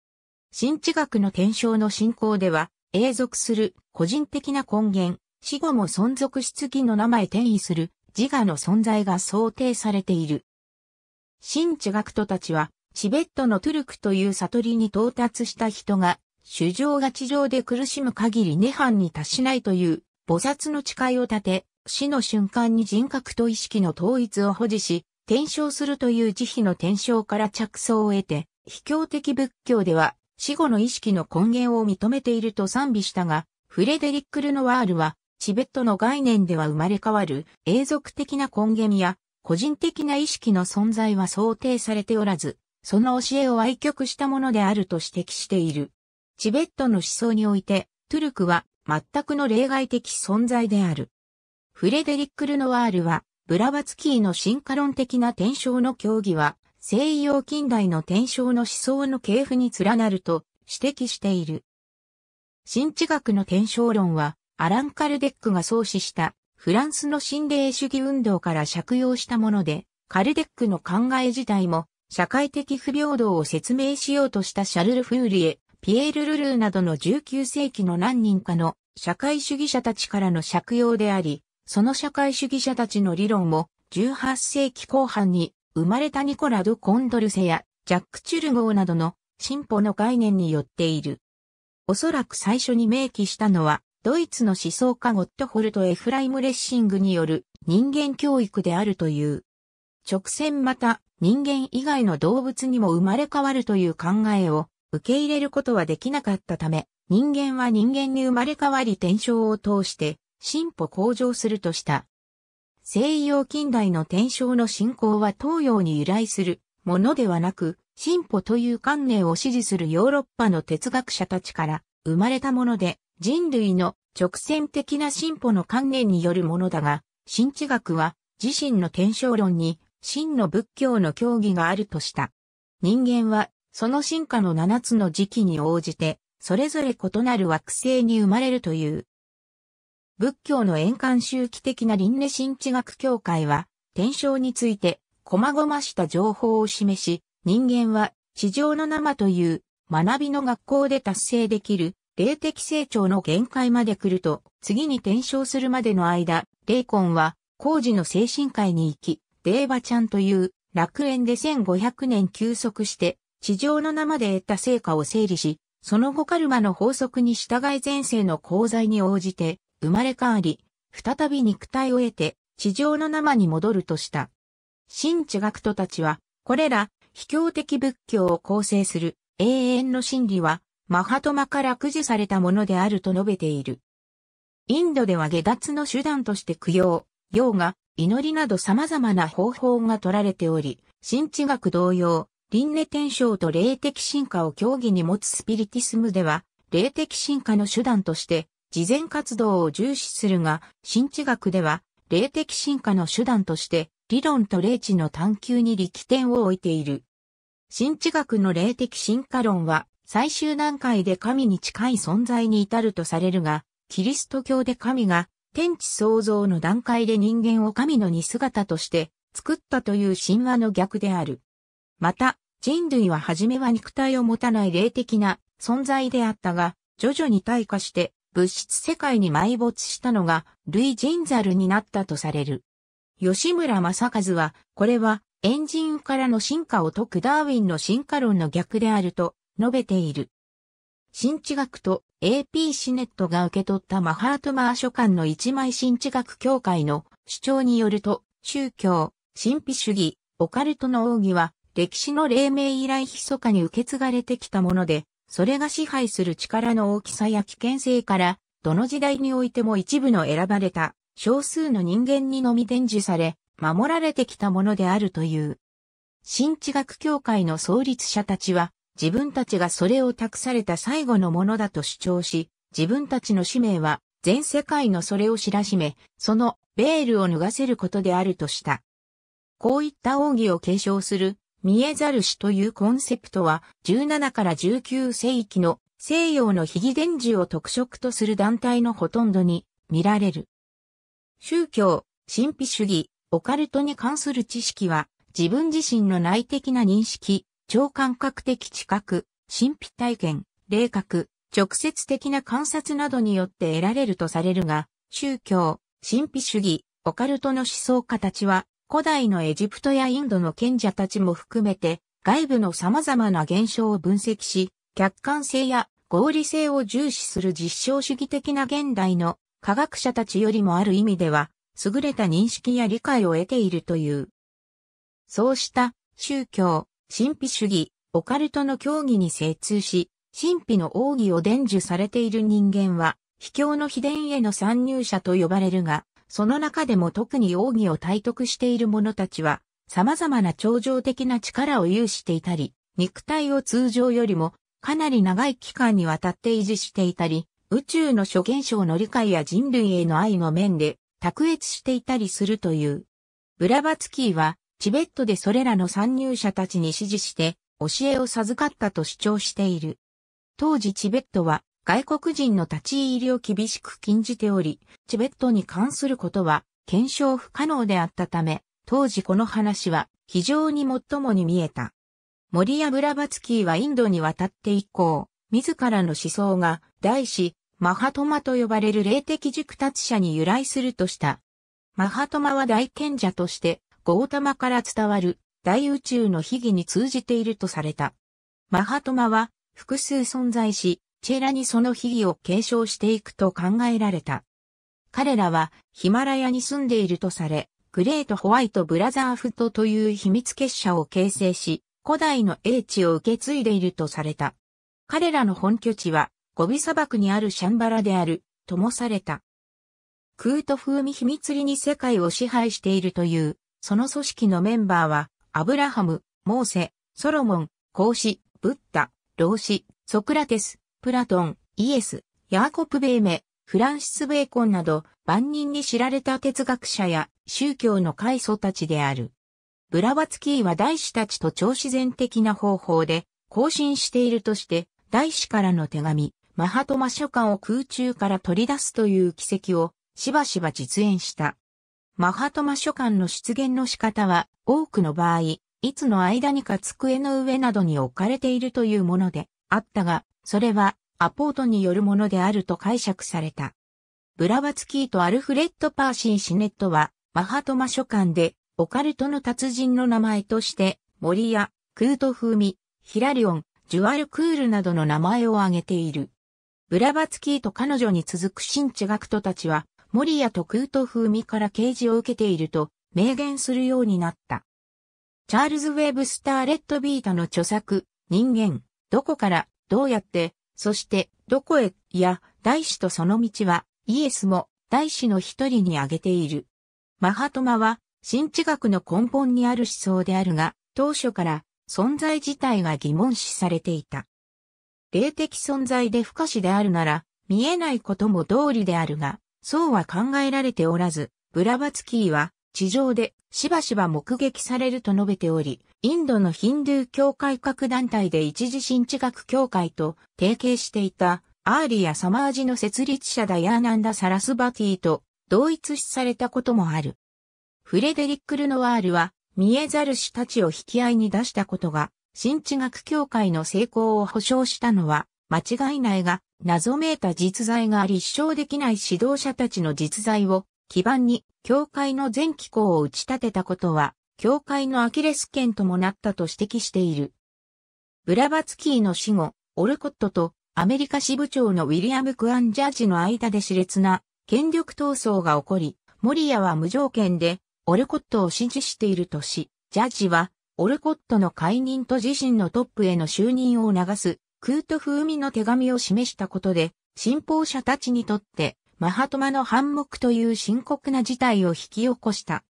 新知学の転生の進行では、永続する個人的な根源、死後も存続し次の名前転移する自我の存在が想定されている。新知学徒たちは、チベットのトゥルクという悟りに到達した人が、主情が地上で苦しむ限り涅槃に達しないという、菩薩の誓いを立て、死の瞬間に人格と意識の統一を保持し、転生するという慈悲の転生から着想を得て、秘境的仏教では死後の意識の根源を認めていると賛美したが、フレデリック・ルノワールは、チベットの概念では生まれ変わる永続的な根源や個人的な意識の存在は想定されておらず、その教えを愛曲したものであると指摘している。チベットの思想において、トゥルクは全くの例外的存在である。フレデリック・ルノワールは、ブラバツキーの進化論的な転生の協議は、西洋近代の転生の思想の系譜に連なると指摘している。新知学の転生論は、アラン・カルデックが創始したフランスの心霊主義運動から借用したもので、カルデックの考え自体も社会的不平等を説明しようとしたシャルル・フーリエ、ピエール・ルルーなどの19世紀の何人かの社会主義者たちからの借用であり、その社会主義者たちの理論も、18世紀後半に生まれたニコラ・ド・コンドルセやジャック・チュルゴーなどの進歩の概念によっている。おそらく最初に明記したのは、ドイツの思想家ゴットホルト・エフライム・レッシングによる人間教育であるという。直線また人間以外の動物にも生まれ変わるという考えを受け入れることはできなかったため、人間は人間に生まれ変わり転生を通して進歩向上するとした。西洋近代の天正の信仰は東洋に由来するものではなく、進歩という観念を支持するヨーロッパの哲学者たちから生まれたもので、人類の直線的な進歩の観念によるものだが、新知学は自身の天正論に真の仏教の教義があるとした。人間はその進化の七つの時期に応じて、それぞれ異なる惑星に生まれるという仏教の円環周期的な輪廻新知学協会は、天正について、細々した情報を示し、人間は、地上の生という、学びの学校で達成できる、霊的成長の限界まで来ると、次に転生するまでの間、霊魂は、工事の精神界に行き、デーバちゃんという楽園で1500年休息して、地上の生で得た成果を整理し、その後カルマの法則に従い前世の功罪に応じて、生まれ変わり、再び肉体を得て、地上の生に戻るとした。新知学徒たちは、これら、秘怯的仏教を構成する永遠の真理は、マハトマから駆除されたものであると述べている。インドでは下脱の手段として供養、用が、祈りなど様々な方法が取られており、新知学同様、輪廻転生と霊的進化を競技に持つスピリティスムでは、霊的進化の手段として、事前活動を重視するが、神知学では、霊的進化の手段として、理論と霊知の探求に力点を置いている。神知学の霊的進化論は、最終段階で神に近い存在に至るとされるが、キリスト教で神が天地創造の段階で人間を神の似姿として作ったという神話の逆である。また、人類は初めは肉体を持たない霊的な存在であったが、徐々に退化して物質世界に埋没したのが、類人猿になったとされる。吉村正和は、これは、エンジンからの進化を解くダーウィンの進化論の逆であると述べている。新知学と AP シネットが受け取ったマハートマー書館の一枚新知学協会の主張によると、宗教、神秘主義、オカルトの奥義は、歴史の黎明以来密かに受け継がれてきたもので、それが支配する力の大きさや危険性から、どの時代においても一部の選ばれた少数の人間にのみ伝授され、守られてきたものであるという。新知学協会の創立者たちは、自分たちがそれを託された最後のものだと主張し、自分たちの使命は、全世界のそれを知らしめ、そのベールを脱がせることであるとした。こういった奥義を継承する見えざるしというコンセプトは17から19世紀の西洋の非義伝授を特色とする団体のほとんどに見られる。宗教、神秘主義、オカルトに関する知識は自分自身の内的な認識、超感覚的知覚、神秘体験、霊覚、直接的な観察などによって得られるとされるが、宗教、神秘主義、オカルトの思想家たちは古代のエジプトやインドの賢者たちも含めて、外部の様々な現象を分析し、客観性や合理性を重視する実証主義的な現代の科学者たちよりもある意味では、優れた認識や理解を得ているという。そうした宗教、神秘主義、オカルトの教義に精通し、神秘の奥義を伝授されている人間は、秘境の秘伝への参入者と呼ばれるが、その中でも特に奥義を体得している者たちは、様々な超常的な力を有していたり、肉体を通常よりもかなり長い期間にわたって維持していたり、宇宙の諸現象の理解や人類への愛の面で卓越していたりするという。ブラバツキーは、チベットでそれらの参入者たちに指示して、教えを授かったと主張している。当時チベットは、外国人の立ち入りを厳しく禁じており、チベットに関することは検証不可能であったため、当時この話は非常に最もに見えた。モリア・ブラバツキーはインドに渡って以降、自らの思想が大師、マハトマと呼ばれる霊的熟達者に由来するとした。マハトマは大賢者として、ゴータマから伝わる大宇宙の秘技に通じているとされた。マハトマは複数存在し、チェラにその秘技を継承していくと考えられた。彼らはヒマラヤに住んでいるとされ、グレートホワイトブラザーフットという秘密結社を形成し、古代の英知を受け継いでいるとされた。彼らの本拠地は、ゴビ砂漠にあるシャンバラである、ともされた。クート風味秘密裏に世界を支配しているという、その組織のメンバーは、アブラハム、モーセ、ソロモン、孔子、ブッダ、老子、ソクラテス、プラトン、イエス、ヤーコプ・ベーメ、フランシス・ベーコンなど万人に知られた哲学者や宗教の開祖たちである。ブラバツキーは大師たちと超自然的な方法で更新しているとして、大師からの手紙、マハトマ書簡を空中から取り出すという奇跡をしばしば実演した。マハトマ書簡の出現の仕方は多くの場合、いつの間にか机の上などに置かれているというものであったが、それはアポートによるものであると解釈された。ブラバツキーとアルフレッド・パーシー・シネットは、マハトマ書館で、オカルトの達人の名前として、モリア、クート・フーミ、ヒラリオン、ジュアル・クールなどの名前を挙げている。ブラバツキーと彼女に続く新知学徒たちは、モリアとクート・フーミから啓示を受けていると、明言するようになった。チャールズ・ウェブスター・レッド・ビータの著作、人間、どこからどうやって、そして、どこへ、いや、大使とその道は、イエスも、大使の一人に挙げている。マハトマは、新知学の根本にある思想であるが、当初から存在自体が疑問視されていた。霊的存在で不可視であるなら、見えないことも道理であるが、そうは考えられておらず、ブラバツキーは、地上でしばしば目撃されると述べており、インドのヒンドゥー教会各団体で一時新知学協会と提携していたアーリア・サマージの設立者ダヤーナンダ・サラスバティと同一視されたこともある。フレデリック・ルノワールは見えざる死たちを引き合いに出したことが新知学協会の成功を保証したのは間違いないが謎めいた実在があり一生できない指導者たちの実在を基盤に教会の全機構を打ち立てたことは教会のアキレス腱ともなったと指摘している。ブラバツキーの死後、オルコットとアメリカ支部長のウィリアム・クアンジャージの間で熾烈な権力闘争が起こり、モリアは無条件でオルコットを支持しているとし、ジャッジはオルコットの解任と自身のトップへの就任を促す空と風味の手紙を示したことで、信奉者たちにとってマハトマの反目という深刻な事態を引き起こした。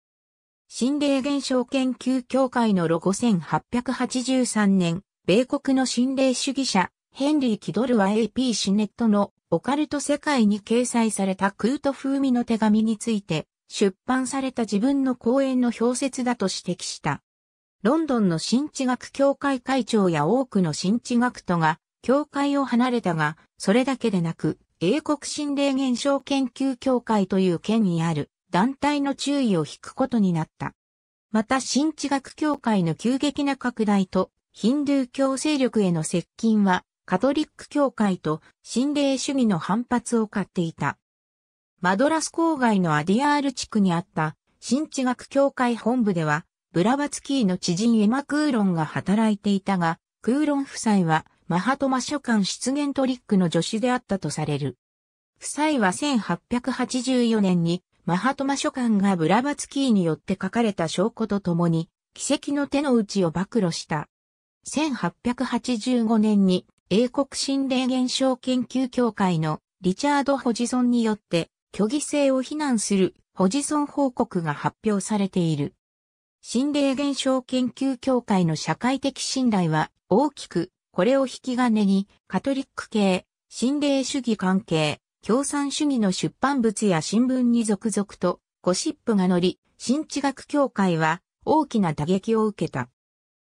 心霊現象研究協会のロゴ1883年、米国の心霊主義者、ヘンリー・キドルは AP シネットのオカルト世界に掲載されたクート風味の手紙について、出版された自分の講演の表説だと指摘した。ロンドンの新地学協会会長や多くの新地学徒が、協会を離れたが、それだけでなく、英国心霊現象研究協会という県にある団体の注意を引くことになった。また新地学協会の急激な拡大とヒンドゥー教勢力への接近はカトリック教会と心霊主義の反発を買っていた。マドラス郊外のアディアール地区にあった新地学協会本部ではブラバツキーの知人エマ・クーロンが働いていたが、クーロン夫妻はマハトマ書館出現トリックの助手であったとされる。夫妻は1884年にマハトマ書簡がブラバツキーによって書かれた証拠とともに、奇跡の手の内を暴露した。1885年に英国心霊現象研究協会のリチャード・ホジソンによって虚偽性を非難するホジソン報告が発表されている。心霊現象研究協会の社会的信頼は大きくこれを引き金にカトリック系、心霊主義関係、共産主義の出版物や新聞に続々とゴシップが乗り、新知学協会は大きな打撃を受けた。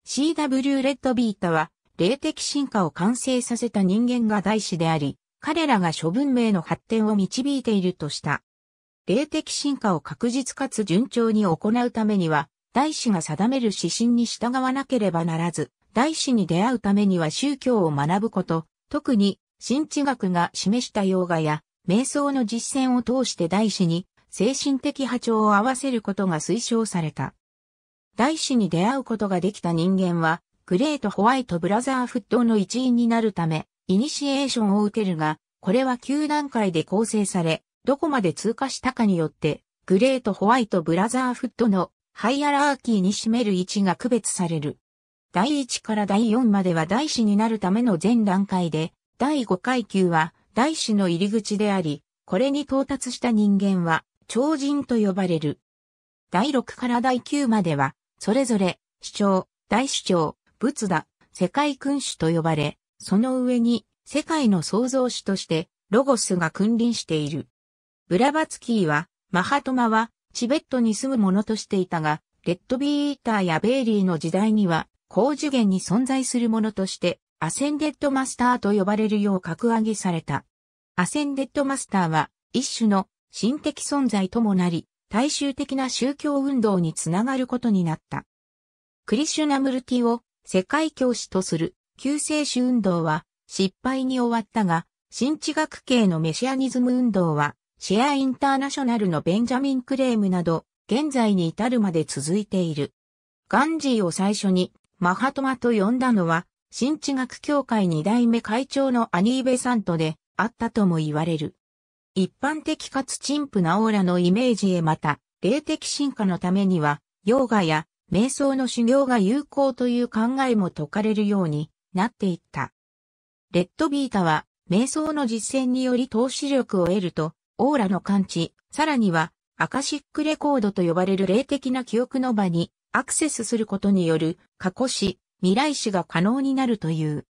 CW レッドビータは霊的進化を完成させた人間が大師であり、彼らが諸文明の発展を導いているとした。霊的進化を確実かつ順調に行うためには、大師が定める指針に従わなければならず、大師に出会うためには宗教を学ぶこと、特に、新知学が示した洋画や瞑想の実践を通して大師に精神的波長を合わせることが推奨された。大師に出会うことができた人間は、グレートホワイトブラザーフットの一員になるため、イニシエーションを受けるが、これは9段階で構成され、どこまで通過したかによって、グレートホワイトブラザーフットのハイアラーキーに占める位置が区別される。第1から第4までは大師になるための全段階で、第5階級は大師の入り口であり、これに到達した人間は、超人と呼ばれる。第6から第9までは、それぞれ、主張、大主張、仏陀、世界君主と呼ばれ、その上に、世界の創造主として、ロゴスが君臨している。ブラバツキーは、マハトマは、チベットに住む者としていたが、レッドビーターやベイリーの時代には、高次元に存在するものとして、アセンデッドマスターと呼ばれるよう格上げされた。アセンデッドマスターは一種の神的存在ともなり、大衆的な宗教運動につながることになった。クリシュナムルティを世界教師とする救世主運動は失敗に終わったが、新地学系のメシアニズム運動は、シェアインターナショナルのベンジャミン・クレームなど、現在に至るまで続いている。ガンジーを最初にマハトマと呼んだのは、新知学協会二代目会長のアニーベサントであったとも言われる。一般的かつ陳腐なオーラのイメージへまた、霊的進化のためには、ヨーガや瞑想の修行が有効という考えも説かれるようになっていった。レッドビータは、瞑想の実践により投資力を得ると、オーラの感知、さらには、アカシックレコードと呼ばれる霊的な記憶の場にアクセスすることによる過去史、未来史が可能になるという。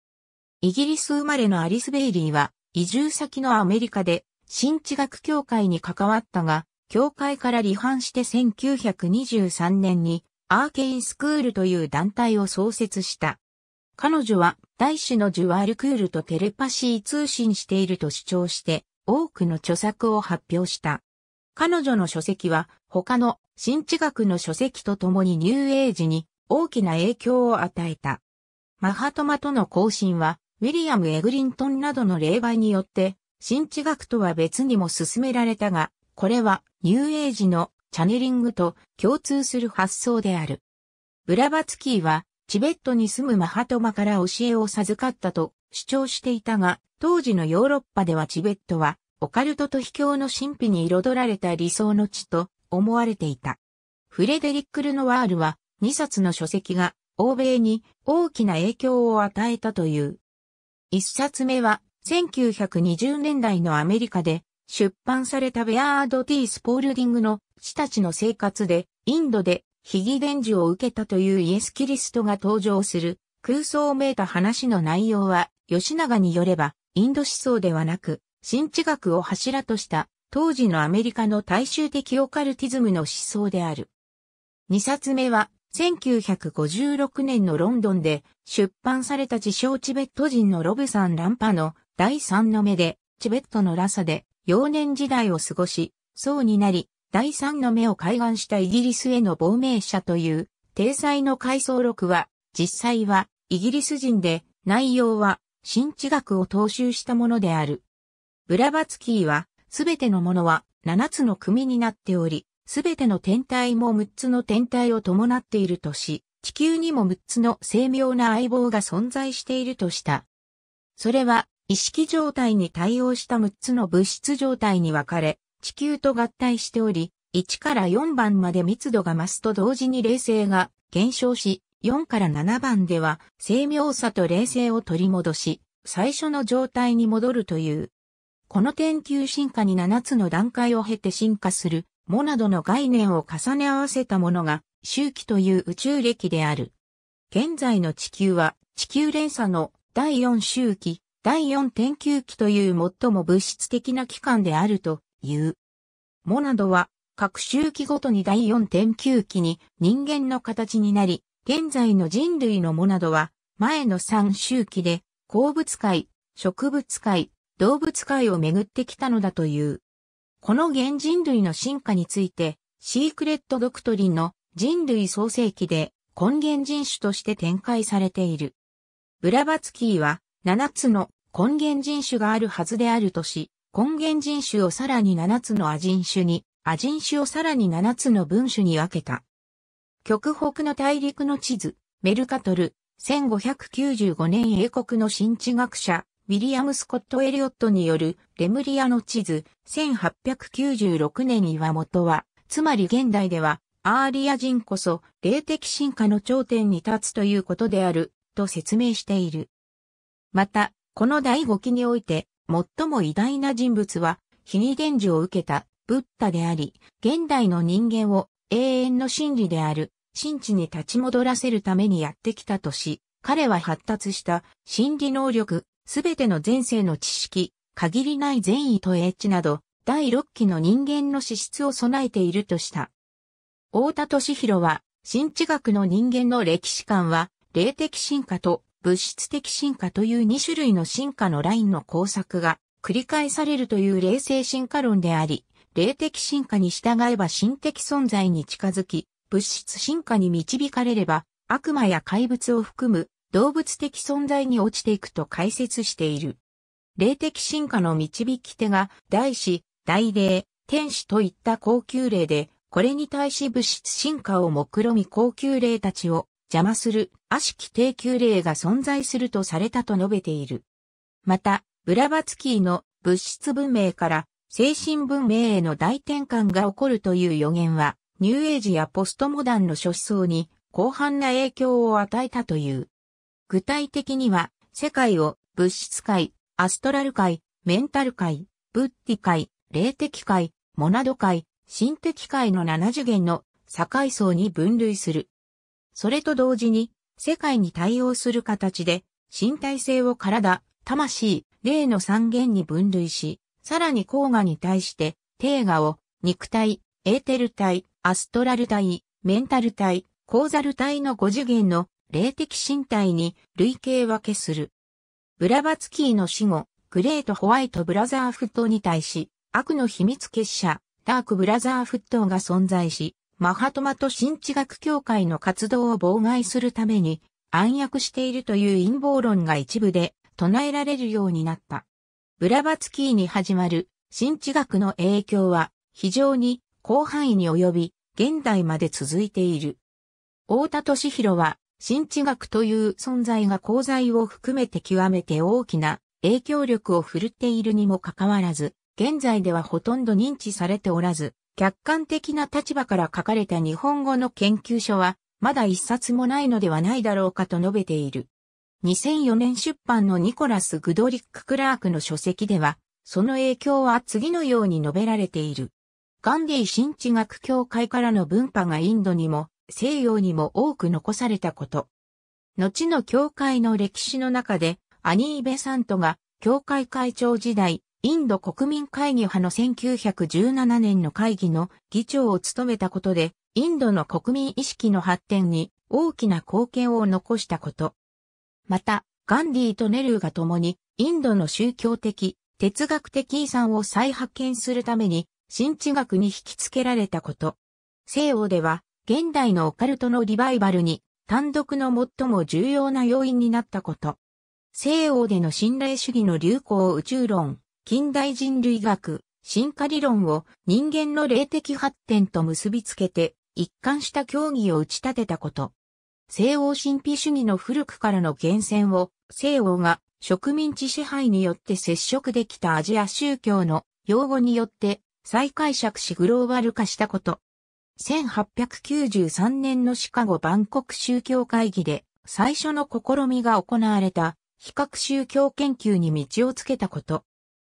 イギリス生まれのアリス・ベイリーは、移住先のアメリカで、新知学協会に関わったが、協会から離反して1923年に、アーケインスクールという団体を創設した。彼女は、大師のジュワールクールとテレパシー通信していると主張して、多くの著作を発表した。彼女の書籍は、他の新知学の書籍とともにニューエイジに大きな影響を与えた。マハトマとの交信は、ウィリアム・エグリントンなどの例外によって、新知学とは別にも進められたが、これはニューエイジのチャネリングと共通する発想である。ブラバツキーは、チベットに住むマハトマから教えを授かったと主張していたが、当時のヨーロッパではチベットは、オカルトと秘境の神秘に彩られた理想の地と思われていた。フレデリック・ルノワールは、2冊の書籍が欧米に大きな影響を与えたという。1冊目は1920年代のアメリカで出版されたベアード・ティー・スポールディングの死たちの生活でインドで悲儀伝授を受けたというイエス・キリストが登場する空想をめいた話の内容は吉永によればインド思想ではなく新知学を柱とした当時のアメリカの大衆的オカルティズムの思想である。二冊目は1956年のロンドンで出版された自称チベット人のロブさん・ランパの第3の目で、チベットのラサで幼年時代を過ごし、僧になり、第3の目を開眼したイギリスへの亡命者という、体裁の回想録は、実際はイギリス人で、内容は新知学を踏襲したものである。ブラバツキーは、すべてのものは7つの組になっており、すべての天体も6つの天体を伴っているとし、地球にも6つの精妙な相棒が存在しているとした。それは、意識状態に対応した6つの物質状態に分かれ、地球と合体しており、1から4番まで密度が増すと同時に冷静が減少し、4から7番では精妙さと冷静を取り戻し、最初の状態に戻るという。この天球進化に7つの段階を経て進化するモナドの概念を重ね合わせたものが周期という宇宙歴である。現在の地球は地球連鎖の第4周期、第4天球期という最も物質的な期間であるという。モナドは各周期ごとに第4天球期に人間の形になり、現在の人類のモナドは前の3周期で鉱物界、植物界、動物界を巡ってきたのだという。この現人類の進化について、シークレット・ドクトリンの人類創世記で根源人種として展開されている。ブラバツキーは7つの根源人種があるはずであるとし、根源人種をさらに7つのア人種に、ア人種をさらに7つの分種に分けた。極北の大陸の地図、メルカトル、1595年英国の新地学者、ウィリアム・スコット・エリオットによるレムリアの地図、1896年岩本は、つまり現代では、アーリア人こそ霊的進化の頂点に立つということである、と説明している。また、この第五期において、最も偉大な人物は、非に伝授を受けた、ブッダであり、現代の人間を永遠の真理である、真知に立ち戻らせるためにやってきたとし、彼は発達した心理能力すべての前世の知識、限りない善意とエッジなど、第6期の人間の資質を備えているとした。大田敏弘は、新知学の人間の歴史観は、霊的進化と物質的進化という2種類の進化のラインの工作が繰り返されるという霊性進化論であり、霊的進化に従えば心的存在に近づき、物質進化に導かれれば、悪魔や怪物を含む動物的存在に落ちていくと解説している。霊的進化の導き手が、大師、大霊、天使といった高級霊で、これに対し物質進化を目論み高級霊たちを邪魔する悪しき低級霊が存在するとされたと述べている。また、ブラバツキーの物質文明から精神文明への大転換が起こるという予言は、ニューエイジやポストモダンの諸思想に広範な影響を与えたという。具体的には、世界を物質界、アストラル界、メンタル界、ブッィ界、霊的界、モナド界、心的界の7次元の境層に分類する。それと同時に、世界に対応する形で、身体性を体、魂、霊の三元に分類し、さらに黄河に対して、テ河を、肉体、エーテル体、アストラル体、メンタル体、コーザル体の5次元の霊的身体に類型分けする。ブラバツキーの死後、グレートホワイトブラザーフットに対し、悪の秘密結社、ダークブラザーフットが存在し、マハトマと新知学協会の活動を妨害するために暗躍しているという陰謀論が一部で唱えられるようになった。ブラバツキーに始まる新知学の影響は非常に広範囲に及び現代まで続いている。大田敏弘は新知学という存在が功罪を含めて極めて大きな影響力を振るっているにもかかわらず、現在ではほとんど認知されておらず、客観的な立場から書かれた日本語の研究書は、まだ一冊もないのではないだろうかと述べている。2004年出版のニコラス・グドリック・クラークの書籍では、その影響は次のように述べられている。ガンディ新知学協会からの分派がインドにも西洋にも多く残されたこと。後の教会の歴史の中で、アニー・ベサントが、教会会長時代、インド国民会議派の1917年の会議の議長を務めたことで、インドの国民意識の発展に大きな貢献を残したこと。また、ガンディとネルーが共に、インドの宗教的、哲学的遺産を再発見するために、新知学に引き付けられたこと。西洋では、現代のオカルトのリバイバルに単独の最も重要な要因になったこと。西欧での心霊主義の流行宇宙論、近代人類学、進化理論を人間の霊的発展と結びつけて一貫した協議を打ち立てたこと。西欧神秘主義の古くからの源泉を西欧が植民地支配によって接触できたアジア宗教の用語によって再解釈しグローバル化したこと。1893年のシカゴ万国宗教会議で最初の試みが行われた比較宗教研究に道をつけたこと。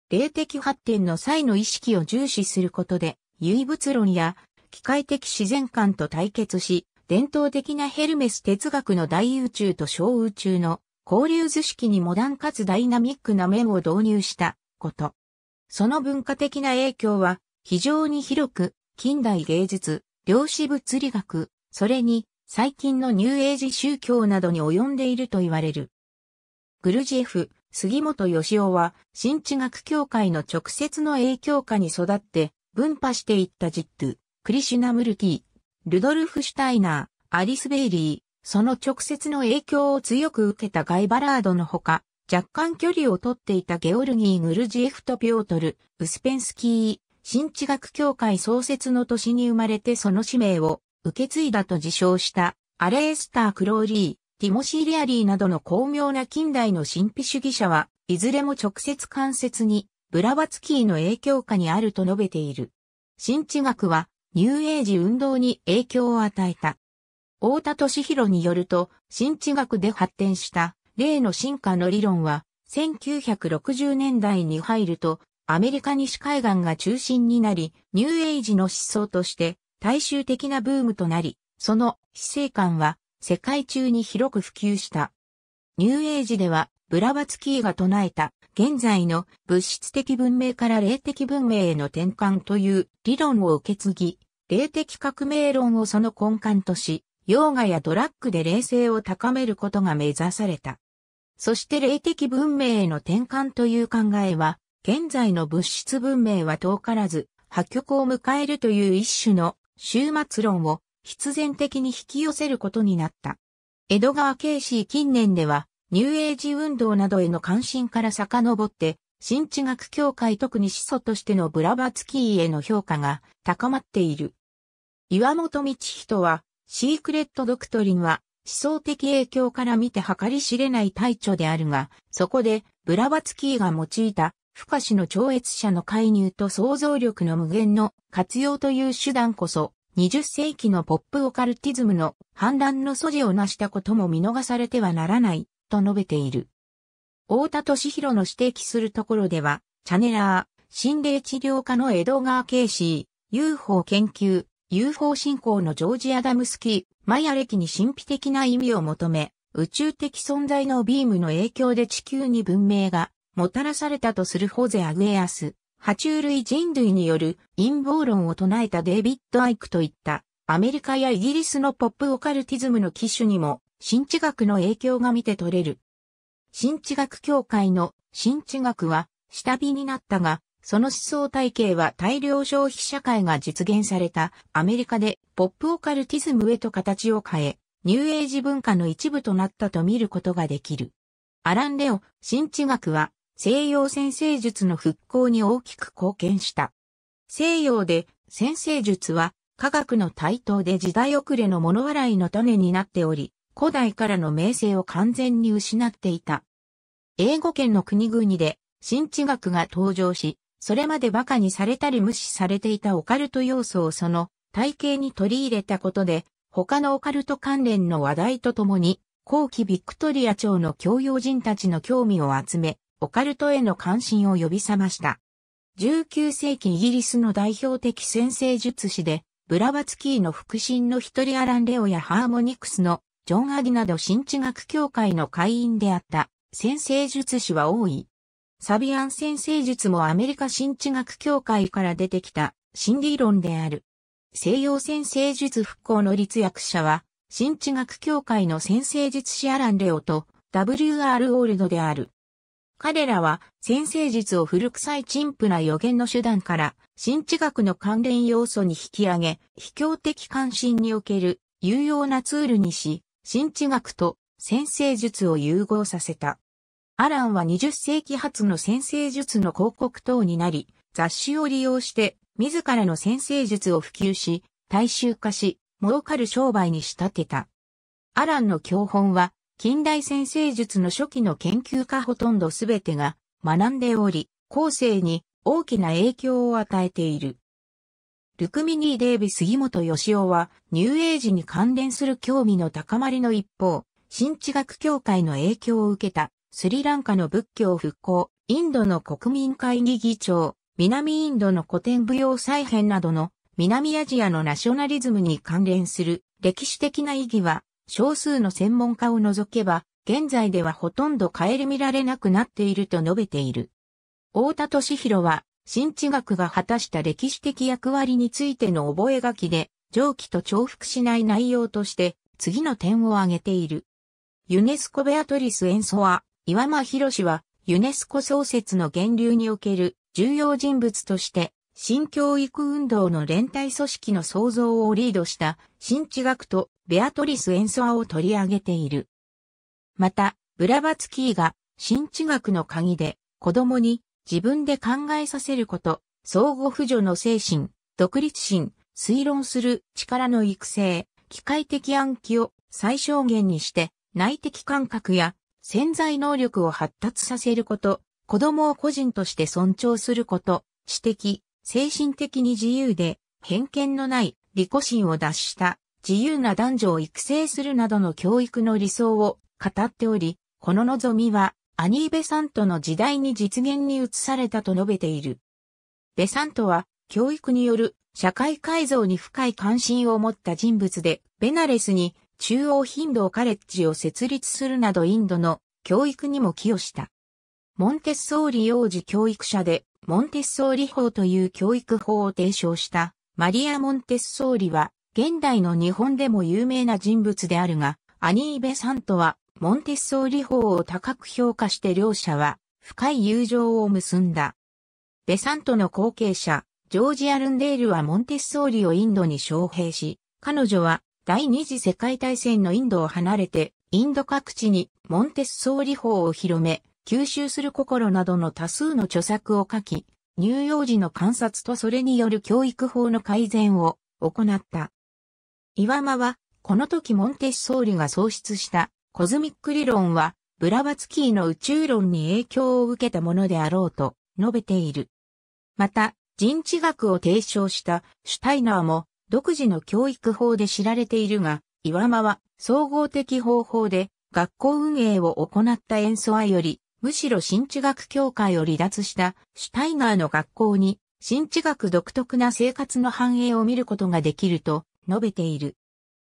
霊的発展の際の意識を重視することで、唯物論や機械的自然観と対決し、伝統的なヘルメス哲学の大宇宙と小宇宙の交流図式にモダンかつダイナミックな面を導入したこと。その文化的な影響は非常に広く近代芸術、量子物理学、それに最近のニューエイジ宗教などに及んでいると言われる。グルジエフ、杉本義雄は、新知学協会の直接の影響下に育って、分派していったジットクリシュナムルティ、ルドルフ・シュタイナー、アリス・ベイリー、その直接の影響を強く受けたガイ・バラードのほか、若干距離をとっていたゲオルギー・グルジエフとピョートル、ウスペンスキー、新知学協会創設の年に生まれてその使命を受け継いだと自称したアレエスター・クローリー、ティモシー・リアリーなどの巧妙な近代の神秘主義者は、いずれも直接間接にブラワツキーの影響下にあると述べている。新知学はニューエイジ運動に影響を与えた。大田敏弘によると、新知学で発展した例の進化の理論は、1960年代に入ると、アメリカ西海岸が中心になり、ニューエイジの思想として大衆的なブームとなり、その死生観は世界中に広く普及した。ニューエイジでは、ブラバツキーが唱えた現在の物質的文明から霊的文明への転換という理論を受け継ぎ、霊的革命論をその根幹とし、ヨガやドラッグで霊性を高めることが目指された。そして霊的文明への転換という考えは、現在の物質文明は遠からず、破局を迎えるという一種の終末論を必然的に引き寄せることになった。江戸川慶氏近年では、ニューエイジ運動などへの関心から遡って、新知学協会特に始祖としてのブラバツキーへの評価が高まっている。岩本道人は、シークレットドクトリンは思想的影響から見て計り知れない大著であるが、そこでブラバツキーが用いた不可視の超越者の介入と想像力の無限の活用という手段こそ、20世紀のポップオカルティズムの反乱の素地を成したことも見逃されてはならない、と述べている。大田敏弘の指摘するところでは、チャネラー、心霊治療科のエドガー・ケイシー、UFO 研究、UFO 信仰のジョージ・アダムスキー、マヤ歴に神秘的な意味を求め、宇宙的存在のビームの影響で地球に文明がもたらされたとするホゼ・アグエアス、爬虫類人類による陰謀論を唱えたデイビッド・アイクといったアメリカやイギリスのポップオカルティズムの機種にも新知学の影響が見て取れる。新知学協会の新知学は下火になったが、その思想体系は大量消費社会が実現されたアメリカでポップオカルティズムへと形を変え、ニューエイジ文化の一部となったと見ることができる。アラン・レオ、新知学は西洋先生術の復興に大きく貢献した。西洋で先生術は科学の台頭で時代遅れの物笑いの種になっており、古代からの名声を完全に失っていた。英語圏の国々で新知学が登場し、それまで馬鹿にされたり無視されていたオカルト要素をその体系に取り入れたことで、他のオカルト関連の話題とともに、後期ビクトリア朝の教養人たちの興味を集め、オカルトへの関心を呼び覚ました。19世紀イギリスの代表的先生術師で、ブラバツキーの腹心の一人アラン・レオやハーモニクスのジョン・アディなど新知学協会の会員であった先生術師は多い。サビアン先生術もアメリカ新知学協会から出てきた新理論である。西洋先生術復興の立役者は、新知学協会の先生術師アラン・レオと W.R. オールドである。彼らは先生術を古臭い陳腐な予言の手段から新知学の関連要素に引き上げ、卑怯的関心における有用なツールにし、新知学と先生術を融合させた。アランは20世紀初の先生術の広告等になり、雑誌を利用して自らの先生術を普及し、大衆化し、儲かる商売に仕立てた。アランの教本は近代先生術の初期の研究家ほとんどすべてが学んでおり、後世に大きな影響を与えている。ルクミニー・デービ・杉本義雄は、ニューエイジに関連する興味の高まりの一方、新知学協会の影響を受けた、スリランカの仏教復興、インドの国民会議議長、南インドの古典舞踊再編などの南アジアのナショナリズムに関連する歴史的な意義は少数の専門家を除けば、現在ではほとんど顧みられなくなっていると述べている。大田敏弘は、新知学が果たした歴史的役割についての覚書で、上記と重複しない内容として、次の点を挙げている。ユネスコベアトリス・演奏は、岩間博士は、ユネスコ創設の源流における重要人物として、新教育運動の連帯組織の創造をリードした新知学とベアトリス・エンソアを取り上げている。また、ブラバツキーが新知学の鍵で子供に自分で考えさせること、相互扶助の精神、独立心、推論する力の育成、機械的暗記を最小限にして内的感覚や潜在能力を発達させること、子供を個人として尊重すること、知的、精神的に自由で、偏見のない利己心を脱した自由な男女を育成するなどの教育の理想を語っており、この望みはアニー・ベサントの時代に実現に移されたと述べている。ベサントは教育による社会改造に深い関心を持った人物で、ベナレスに中央頻度カレッジを設立するなどインドの教育にも寄与した。モンテッソーリ幼児教育者でモンテッソーリ法という教育法を提唱したマリア・モンテッソーリは現代の日本でも有名な人物であるが、アニーベさんとはモンテッソーリ法を高く評価して両者は深い友情を結んだ。ベサントの後継者、ジョージ・アルンデールはモンテッソーリをインドに招聘し、彼女は第二次世界大戦のインドを離れて、インド各地にモンテッソーリ法を広め、吸収する心などの多数の著作を書き、乳幼児の観察とそれによる教育法の改善を行った。岩間は、この時モンテッソーリが創出したコズミック理論は、ブラバツキーの宇宙論に影響を受けたものであろうと述べている。また、人知学を提唱したシュタイナーも独自の教育法で知られているが、岩間は総合的方法で学校運営を行った演奏愛よりむしろ新知学協会を離脱したシュタイガーの学校に新知学独特な生活の繁栄を見ることができると述べている。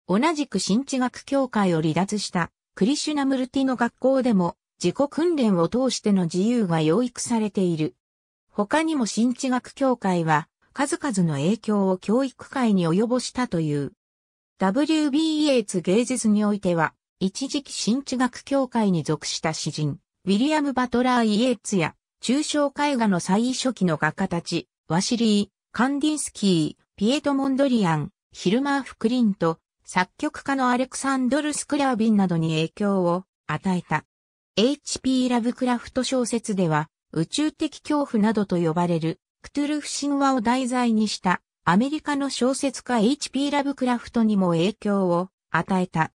同じく新知学協会を離脱したクリシュナムルティの学校でも自己訓練を通しての自由が養育されている。他にも新知学協会は数々の影響を教育界に及ぼしたという。WB a エツ芸術においては、一時期新知学協会に属した詩人、ウィリアム・バトラー・イエーツや、抽象絵画の最初期の画家たち、ワシリー、カンディンスキー、ピエト・モンドリアン、ヒルマー・フクリント、作曲家のアレクサンドル・スクラービンなどに影響を与えた。H.P. ラブクラフト小説では、宇宙的恐怖などと呼ばれる、クトゥルフ神話を題材にした、アメリカの小説家 H.P. ラブクラフトにも影響を与えた。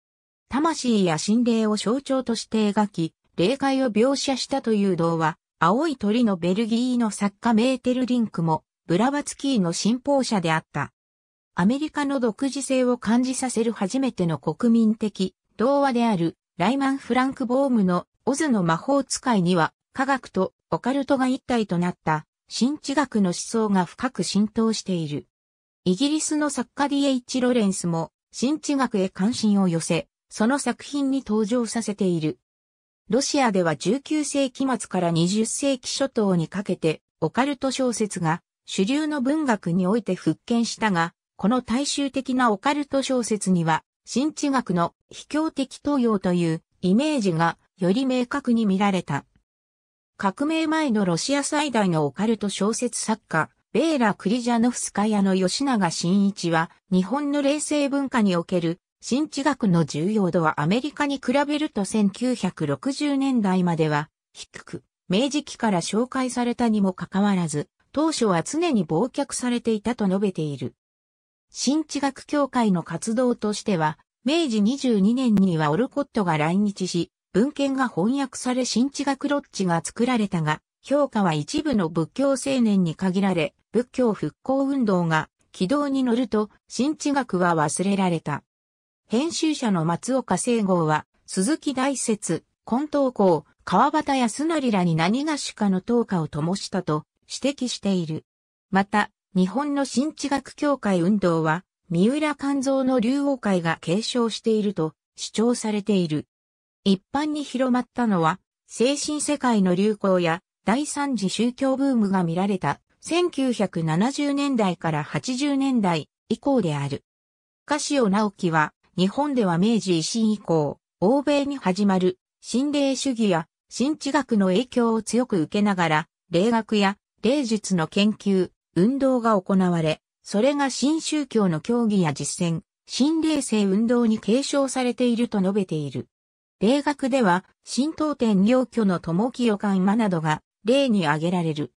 魂や心霊を象徴として描き、霊界を描写したという童話、青い鳥のベルギーの作家メーテルリンクも、ブラバツキーの信奉者であった。アメリカの独自性を感じさせる初めての国民的童話である、ライマン・フランク・ボームのオズの魔法使いには、科学とオカルトが一体となった新知学の思想が深く浸透している。イギリスの作家 D.H. ロレンスも新知学へ関心を寄せ、その作品に登場させている。ロシアでは19世紀末から20世紀初頭にかけて、オカルト小説が主流の文学において復権したが、この大衆的なオカルト小説には、新知学の秘境的東洋というイメージがより明確に見られた。革命前のロシア最大のオカルト小説作家、ベーラ・クリジャノフスカヤの吉永新一は、日本の冷静文化における新地学の重要度はアメリカに比べると1960年代までは低く、明治期から紹介されたにもかかわらず、当初は常に忘却されていたと述べている。新地学協会の活動としては、明治22年にはオルコットが来日し、文献が翻訳され新地学ロッジが作られたが、評価は一部の仏教青年に限られ、仏教復興運動が軌道に乗ると、新地学は忘れられた。編集者の松岡聖郷は、鈴木大説、近東校、川端康成らに何がしかの灯火を灯したと指摘している。また、日本の新知学協会運動は、三浦勘蔵の竜王会が継承していると主張されている。一般に広まったのは、精神世界の流行や第三次宗教ブームが見られた1970年代から80年代以降である。カシオ直樹は日本では明治維新以降、欧米に始まる、心霊主義や、新知学の影響を強く受けながら、霊学や、霊術の研究、運動が行われ、それが新宗教の教義や実践、新霊性運動に継承されていると述べている。霊学では、神道天領居の友清官馬などが、例に挙げられる。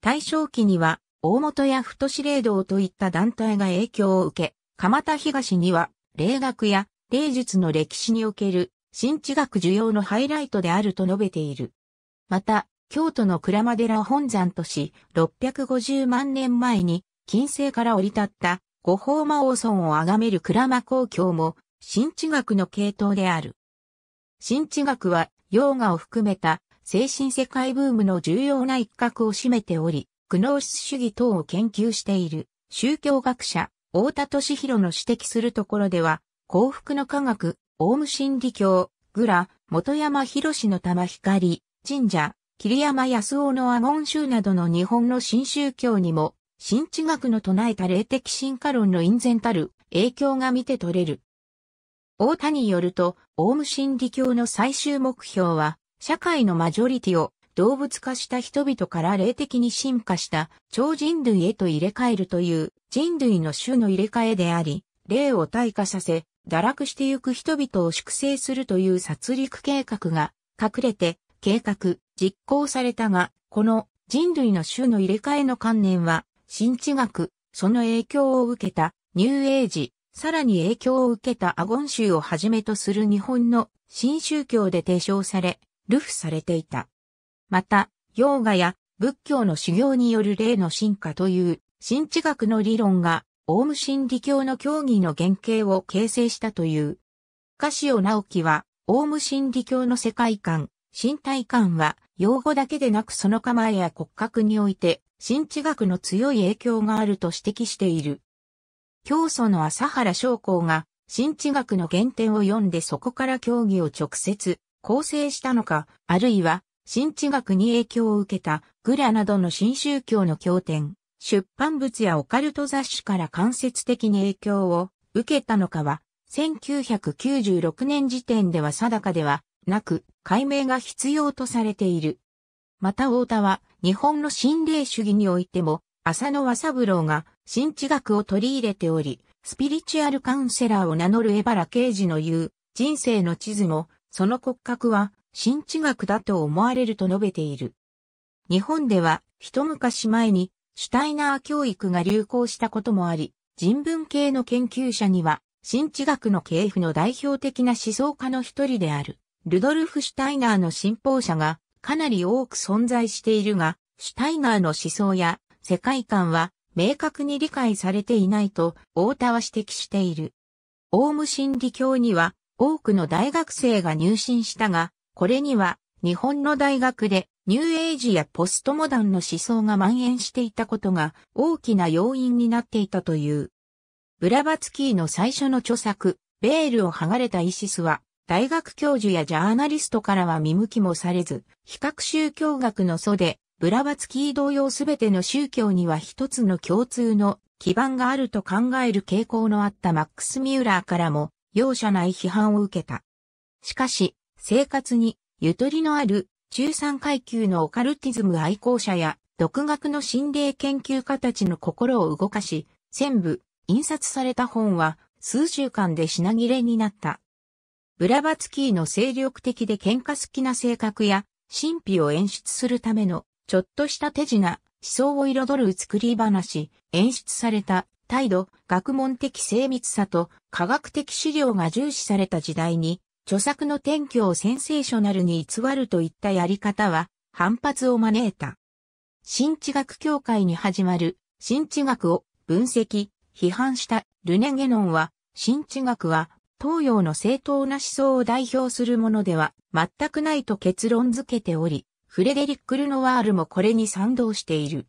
大正期には、大本や太志霊道といった団体が影響を受け、蒲田東には、霊学や霊術の歴史における新知学需要のハイライトであると述べている。また、京都の倉間寺を本山とし、650万年前に近世から降り立った五宝魔王尊を崇める倉間公共も新知学の系統である。新知学は、洋画を含めた精神世界ブームの重要な一角を占めており、苦悩主義等を研究している宗教学者、大田敏弘の指摘するところでは、幸福の科学、オウム真理教、グラ、元山博の玉光、神社、桐山康夫のアゴンなどの日本の新宗教にも、新知学の唱えた霊的進化論の因然たる影響が見て取れる。大田によると、オウム真理教の最終目標は、社会のマジョリティを動物化した人々から霊的に進化した超人類へと入れ替えるという人類の種の入れ替えであり、霊を退化させ、堕落してゆく人々を粛清するという殺戮計画が隠れて計画、実行されたが、この人類の種の入れ替えの観念は、新知学、その影響を受けたニューエイジ、さらに影響を受けたアゴン州をはじめとする日本の新宗教で提唱され、流布されていた。また、ヨーガや仏教の修行による霊の進化という、新知学の理論が、オウム真理教の教義の原型を形成したという。カシオ直樹は、オウム真理教の世界観、身体観は、用語だけでなくその構えや骨格において、新知学の強い影響があると指摘している。教祖の朝原昌光が、新知学の原点を読んでそこから教義を直接構成したのか、あるいは新知学に影響を受けたグラなどの新宗教の経典、出版物やオカルト雑誌から間接的に影響を受けたのかは、1996年時点では定かではなく、解明が必要とされている。また太田は、日本の心霊主義においても、浅野和三郎が新知学を取り入れており、スピリチュアルカウンセラーを名乗る江原刑事の言う人生の地図も、その骨格は新知学だと思われると述べている。日本では一昔前にシュタイナー教育が流行したこともあり、人文系の研究者には新知学の系譜の代表的な思想家の一人である、ルドルフ・シュタイナーの信奉者がかなり多く存在しているが、シュタイナーの思想や世界観は明確に理解されていないと大田は指摘している。オウム真理教には多くの大学生が入信したが、これには、日本の大学でニューエイジやポストモダンの思想が蔓延していたことが大きな要因になっていたという。ブラバツキーの最初の著作、ベールを剥がれたイシスは、大学教授やジャーナリストからは見向きもされず、比較宗教学の祖で、ブラバツキー同様すべての宗教には一つの共通の基盤があると考える傾向のあったマックス・ミューラーからも容赦ない批判を受けた。しかし、生活にゆとりのある中産階級のオカルティズム愛好者や独学の心霊研究家たちの心を動かし、全部印刷された本は数週間で品切れになった。ブラバツキーの精力的で喧嘩好きな性格や神秘を演出するためのちょっとした手品、思想を彩る作り話、演出された態度、学問的精密さと科学的資料が重視された時代に著作の転居をセンセーショナルに偽るといったやり方は反発を招いた。新知学協会に始まる新知学を分析、批判したルネゲノンは、新知学は東洋の正当な思想を代表するものでは全くないと結論づけており、フレデリック・ルノワールもこれに賛同している。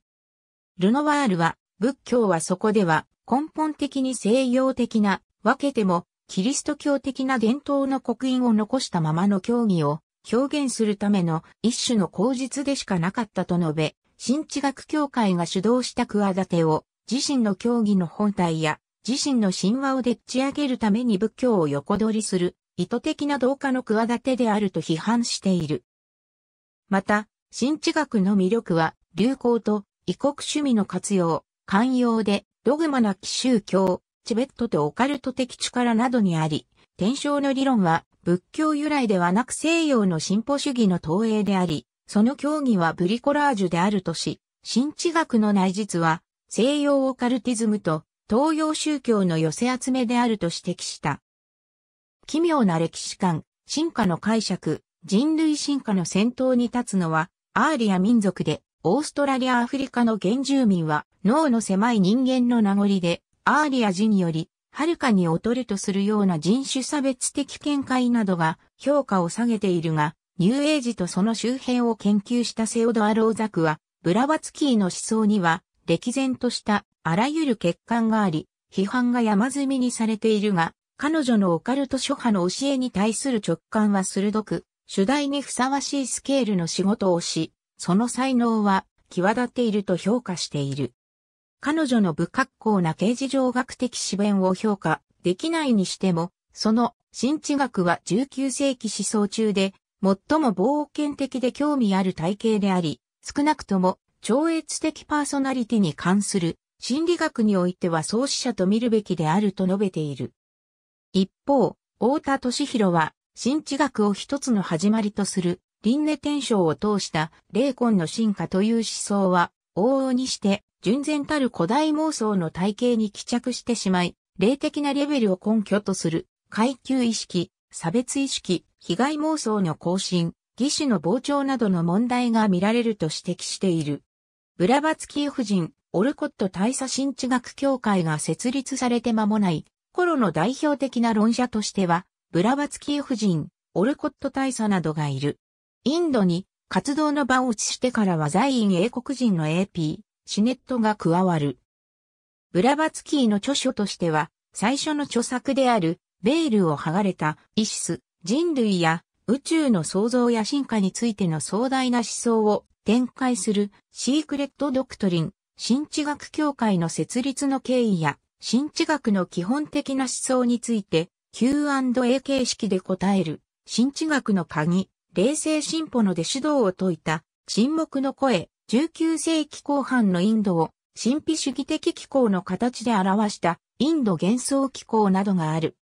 ルノワールは、仏教はそこでは根本的に西洋的な、分けてもキリスト教的な伝統の刻印を残したままの教義を表現するための一種の口実でしかなかったと述べ、新知学協会が主導した企てを自身の教義の本体や自身の神話をでっち上げるために仏教を横取りする意図的な同化の企てであると批判している。また、新知学の魅力は流行と異国趣味の活用、寛容でドグマな奇宗教、チベットとオカルト的力などにあり、天正の理論は仏教由来ではなく西洋の進歩主義の投影であり、その教義はブリコラージュであるとし、新知学の内実は西洋オカルティズムと東洋宗教の寄せ集めであると指摘した。奇妙な歴史観、進化の解釈、人類進化の先頭に立つのはアーリア民族で、オーストラリア・アフリカの原住民は脳の狭い人間の名残でアーリア人により、はるかに劣るとするような人種差別的見解などが評価を下げているが、ニューエイジとその周辺を研究したセオドア・ローザクは、ブラバツキーの思想には、歴然としたあらゆる欠陥があり、批判が山積みにされているが、彼女のオカルト諸派の教えに対する直感は鋭く、主題にふさわしいスケールの仕事をし、その才能は際立っていると評価している。彼女の不格好な刑事上学的思弁を評価できないにしても、その新知学は19世紀思想中で、最も冒険的で興味ある体系であり、少なくとも超越的パーソナリティに関する心理学においては創始者と見るべきであると述べている。一方、太田敏弘は、新知学を一つの始まりとする、輪廻転生を通した、霊魂の進化という思想は、往々にして、純然たる古代妄想の体系に帰着してしまい、霊的なレベルを根拠とする、階級意識、差別意識、被害妄想の更新、義手の膨張などの問題が見られると指摘している。ブラバツキー夫人、オルコット大佐新知学協会が設立されて間もない、頃の代表的な論者としては、ブラバツキー夫人、オルコット大佐などがいる。インドに活動の場を移してからは在院英国人の AP、シネットが加わる。ブラバツキーの著書としては、最初の著作である、ベールを剥がれた、イシス、人類や、宇宙の創造や進化についての壮大な思想を展開する、シークレット・ドクトリン、新知学協会の設立の経緯や、新知学の基本的な思想について、Q&A 形式で答える、新知学の鍵、冷静進歩の出指導を説いた、沈黙の声、19世紀後半のインドを神秘主義的気候の形で表したインド幻想気候などがある。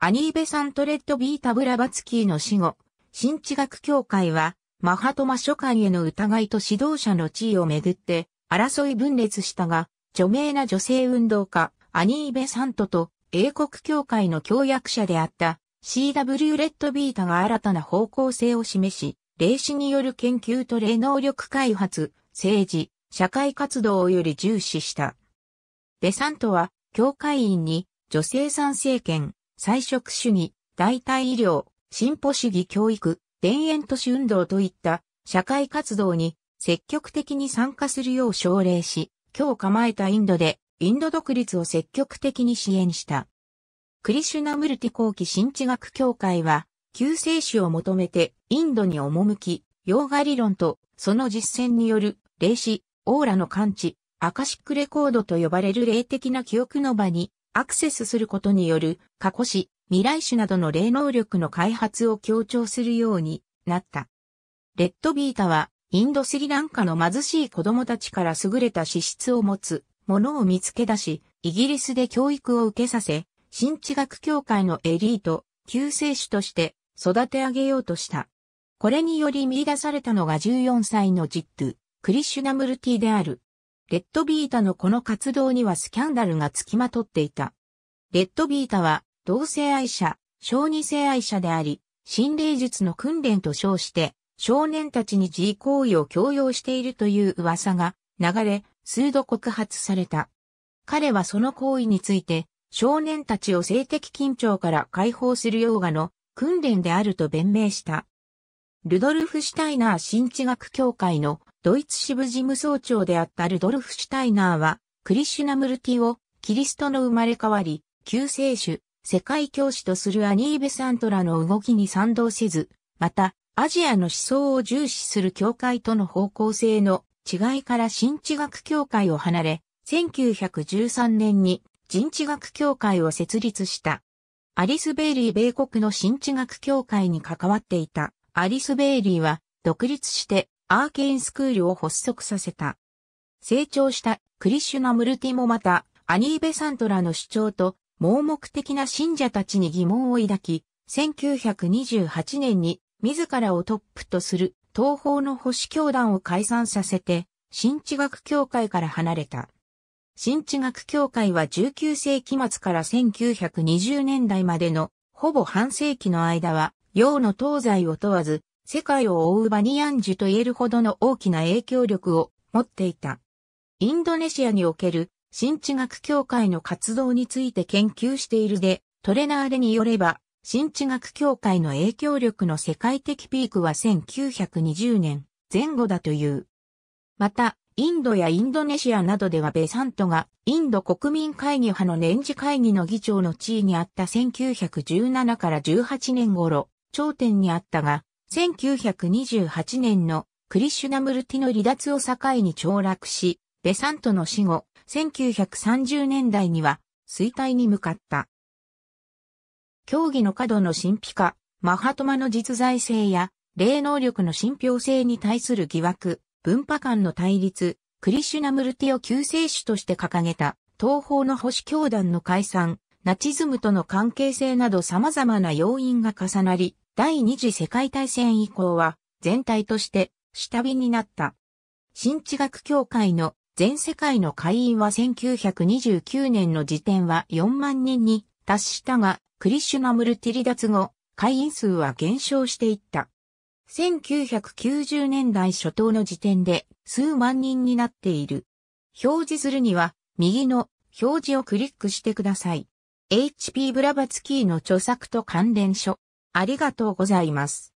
アニーベ・サントレッド・ビータ・ブラバツキーの死後、新地学協会は、マハトマ諸簡への疑いと指導者の地位をめぐって、争い分裂したが、著名な女性運動家、アニーベ・サントと英国協会の協約者であった CW レッドビータが新たな方向性を示し、霊視による研究と霊能力開発、政治、社会活動より重視した。デサントは、教会員に、女性参政権、菜食主義、代替医療、進歩主義教育、田園都市運動といった社会活動に積極的に参加するよう奨励し、今日構えたインドでインド独立を積極的に支援した。クリシュナムルティ後期新地学協会は救世主を求めてインドに赴き、洋画理論とその実践による霊視、オーラの感知、アカシックレコードと呼ばれる霊的な記憶の場にアクセスすることによる過去史、未来史などの霊能力の開発を強調するようになった。レッドビータはインドスリランカの貧しい子供たちから優れた資質を持つものを見つけ出し、イギリスで教育を受けさせ、新地学協会のエリート、救世主として育て上げようとした。これにより見出されたのが14歳のジットクリシュナムルティである。レッドビータのこの活動にはスキャンダルがつきまとっていた。レッドビータは同性愛者、小児性愛者であり、心霊術の訓練と称して、少年たちに自慰行為を強要しているという噂が流れ、数度告発された。彼はその行為について、少年たちを性的緊張から解放するヨーガの訓練であると弁明した。ルドルフ・シュタイナー新知学協会のドイツ支部事務総長であったルドルフ・シュタイナーは、クリシュナムルティをキリストの生まれ変わり、救世主、世界教師とするアニーベ・サントラの動きに賛同せず、また、アジアの思想を重視する教会との方向性の違いから新知学協会を離れ、1913年に人知学協会を設立した。アリス・ベイリー米国の新地学協会に関わっていたアリス・ベイリーは独立してアーケインスクールを発足させた。成長したクリシュナ・ムルティもまたアニーベ・サントラの主張と盲目的な信者たちに疑問を抱き、1928年に自らをトップとする東方の保守教団を解散させて、新地学協会から離れた。新地学協会は19世紀末から1920年代までのほぼ半世紀の間は、洋の東西を問わず、世界を覆うバニヤンジュと言えるほどの大きな影響力を持っていた。インドネシアにおける新地学協会の活動について研究しているで、トレナーレによれば、新地学協会の影響力の世界的ピークは1920年前後だという。また、インドやインドネシアなどではベサントがインド国民会議派の年次会議の議長の地位にあった1917から18年頃、頂点にあったが、1928年のクリシュナムルティの離脱を境に凋落し、ベサントの死後、1930年代には衰退に向かった。競技の過度の神秘化、マハトマの実在性や、霊能力の信憑性に対する疑惑、文化間の対立、クリシュナムルティを救世主として掲げた、東方の保守教団の解散、ナチズムとの関係性など様々な要因が重なり、第二次世界大戦以降は、全体として、下火になった。新地学協会の全世界の会員は1929年の時点は4万人に達したが、クリシュナムルティ離脱後、会員数は減少していった。1990年代初頭の時点で数万人になっている。表示するには右の表示をクリックしてください。HP ブラバツキーの著作と関連書。ありがとうございます。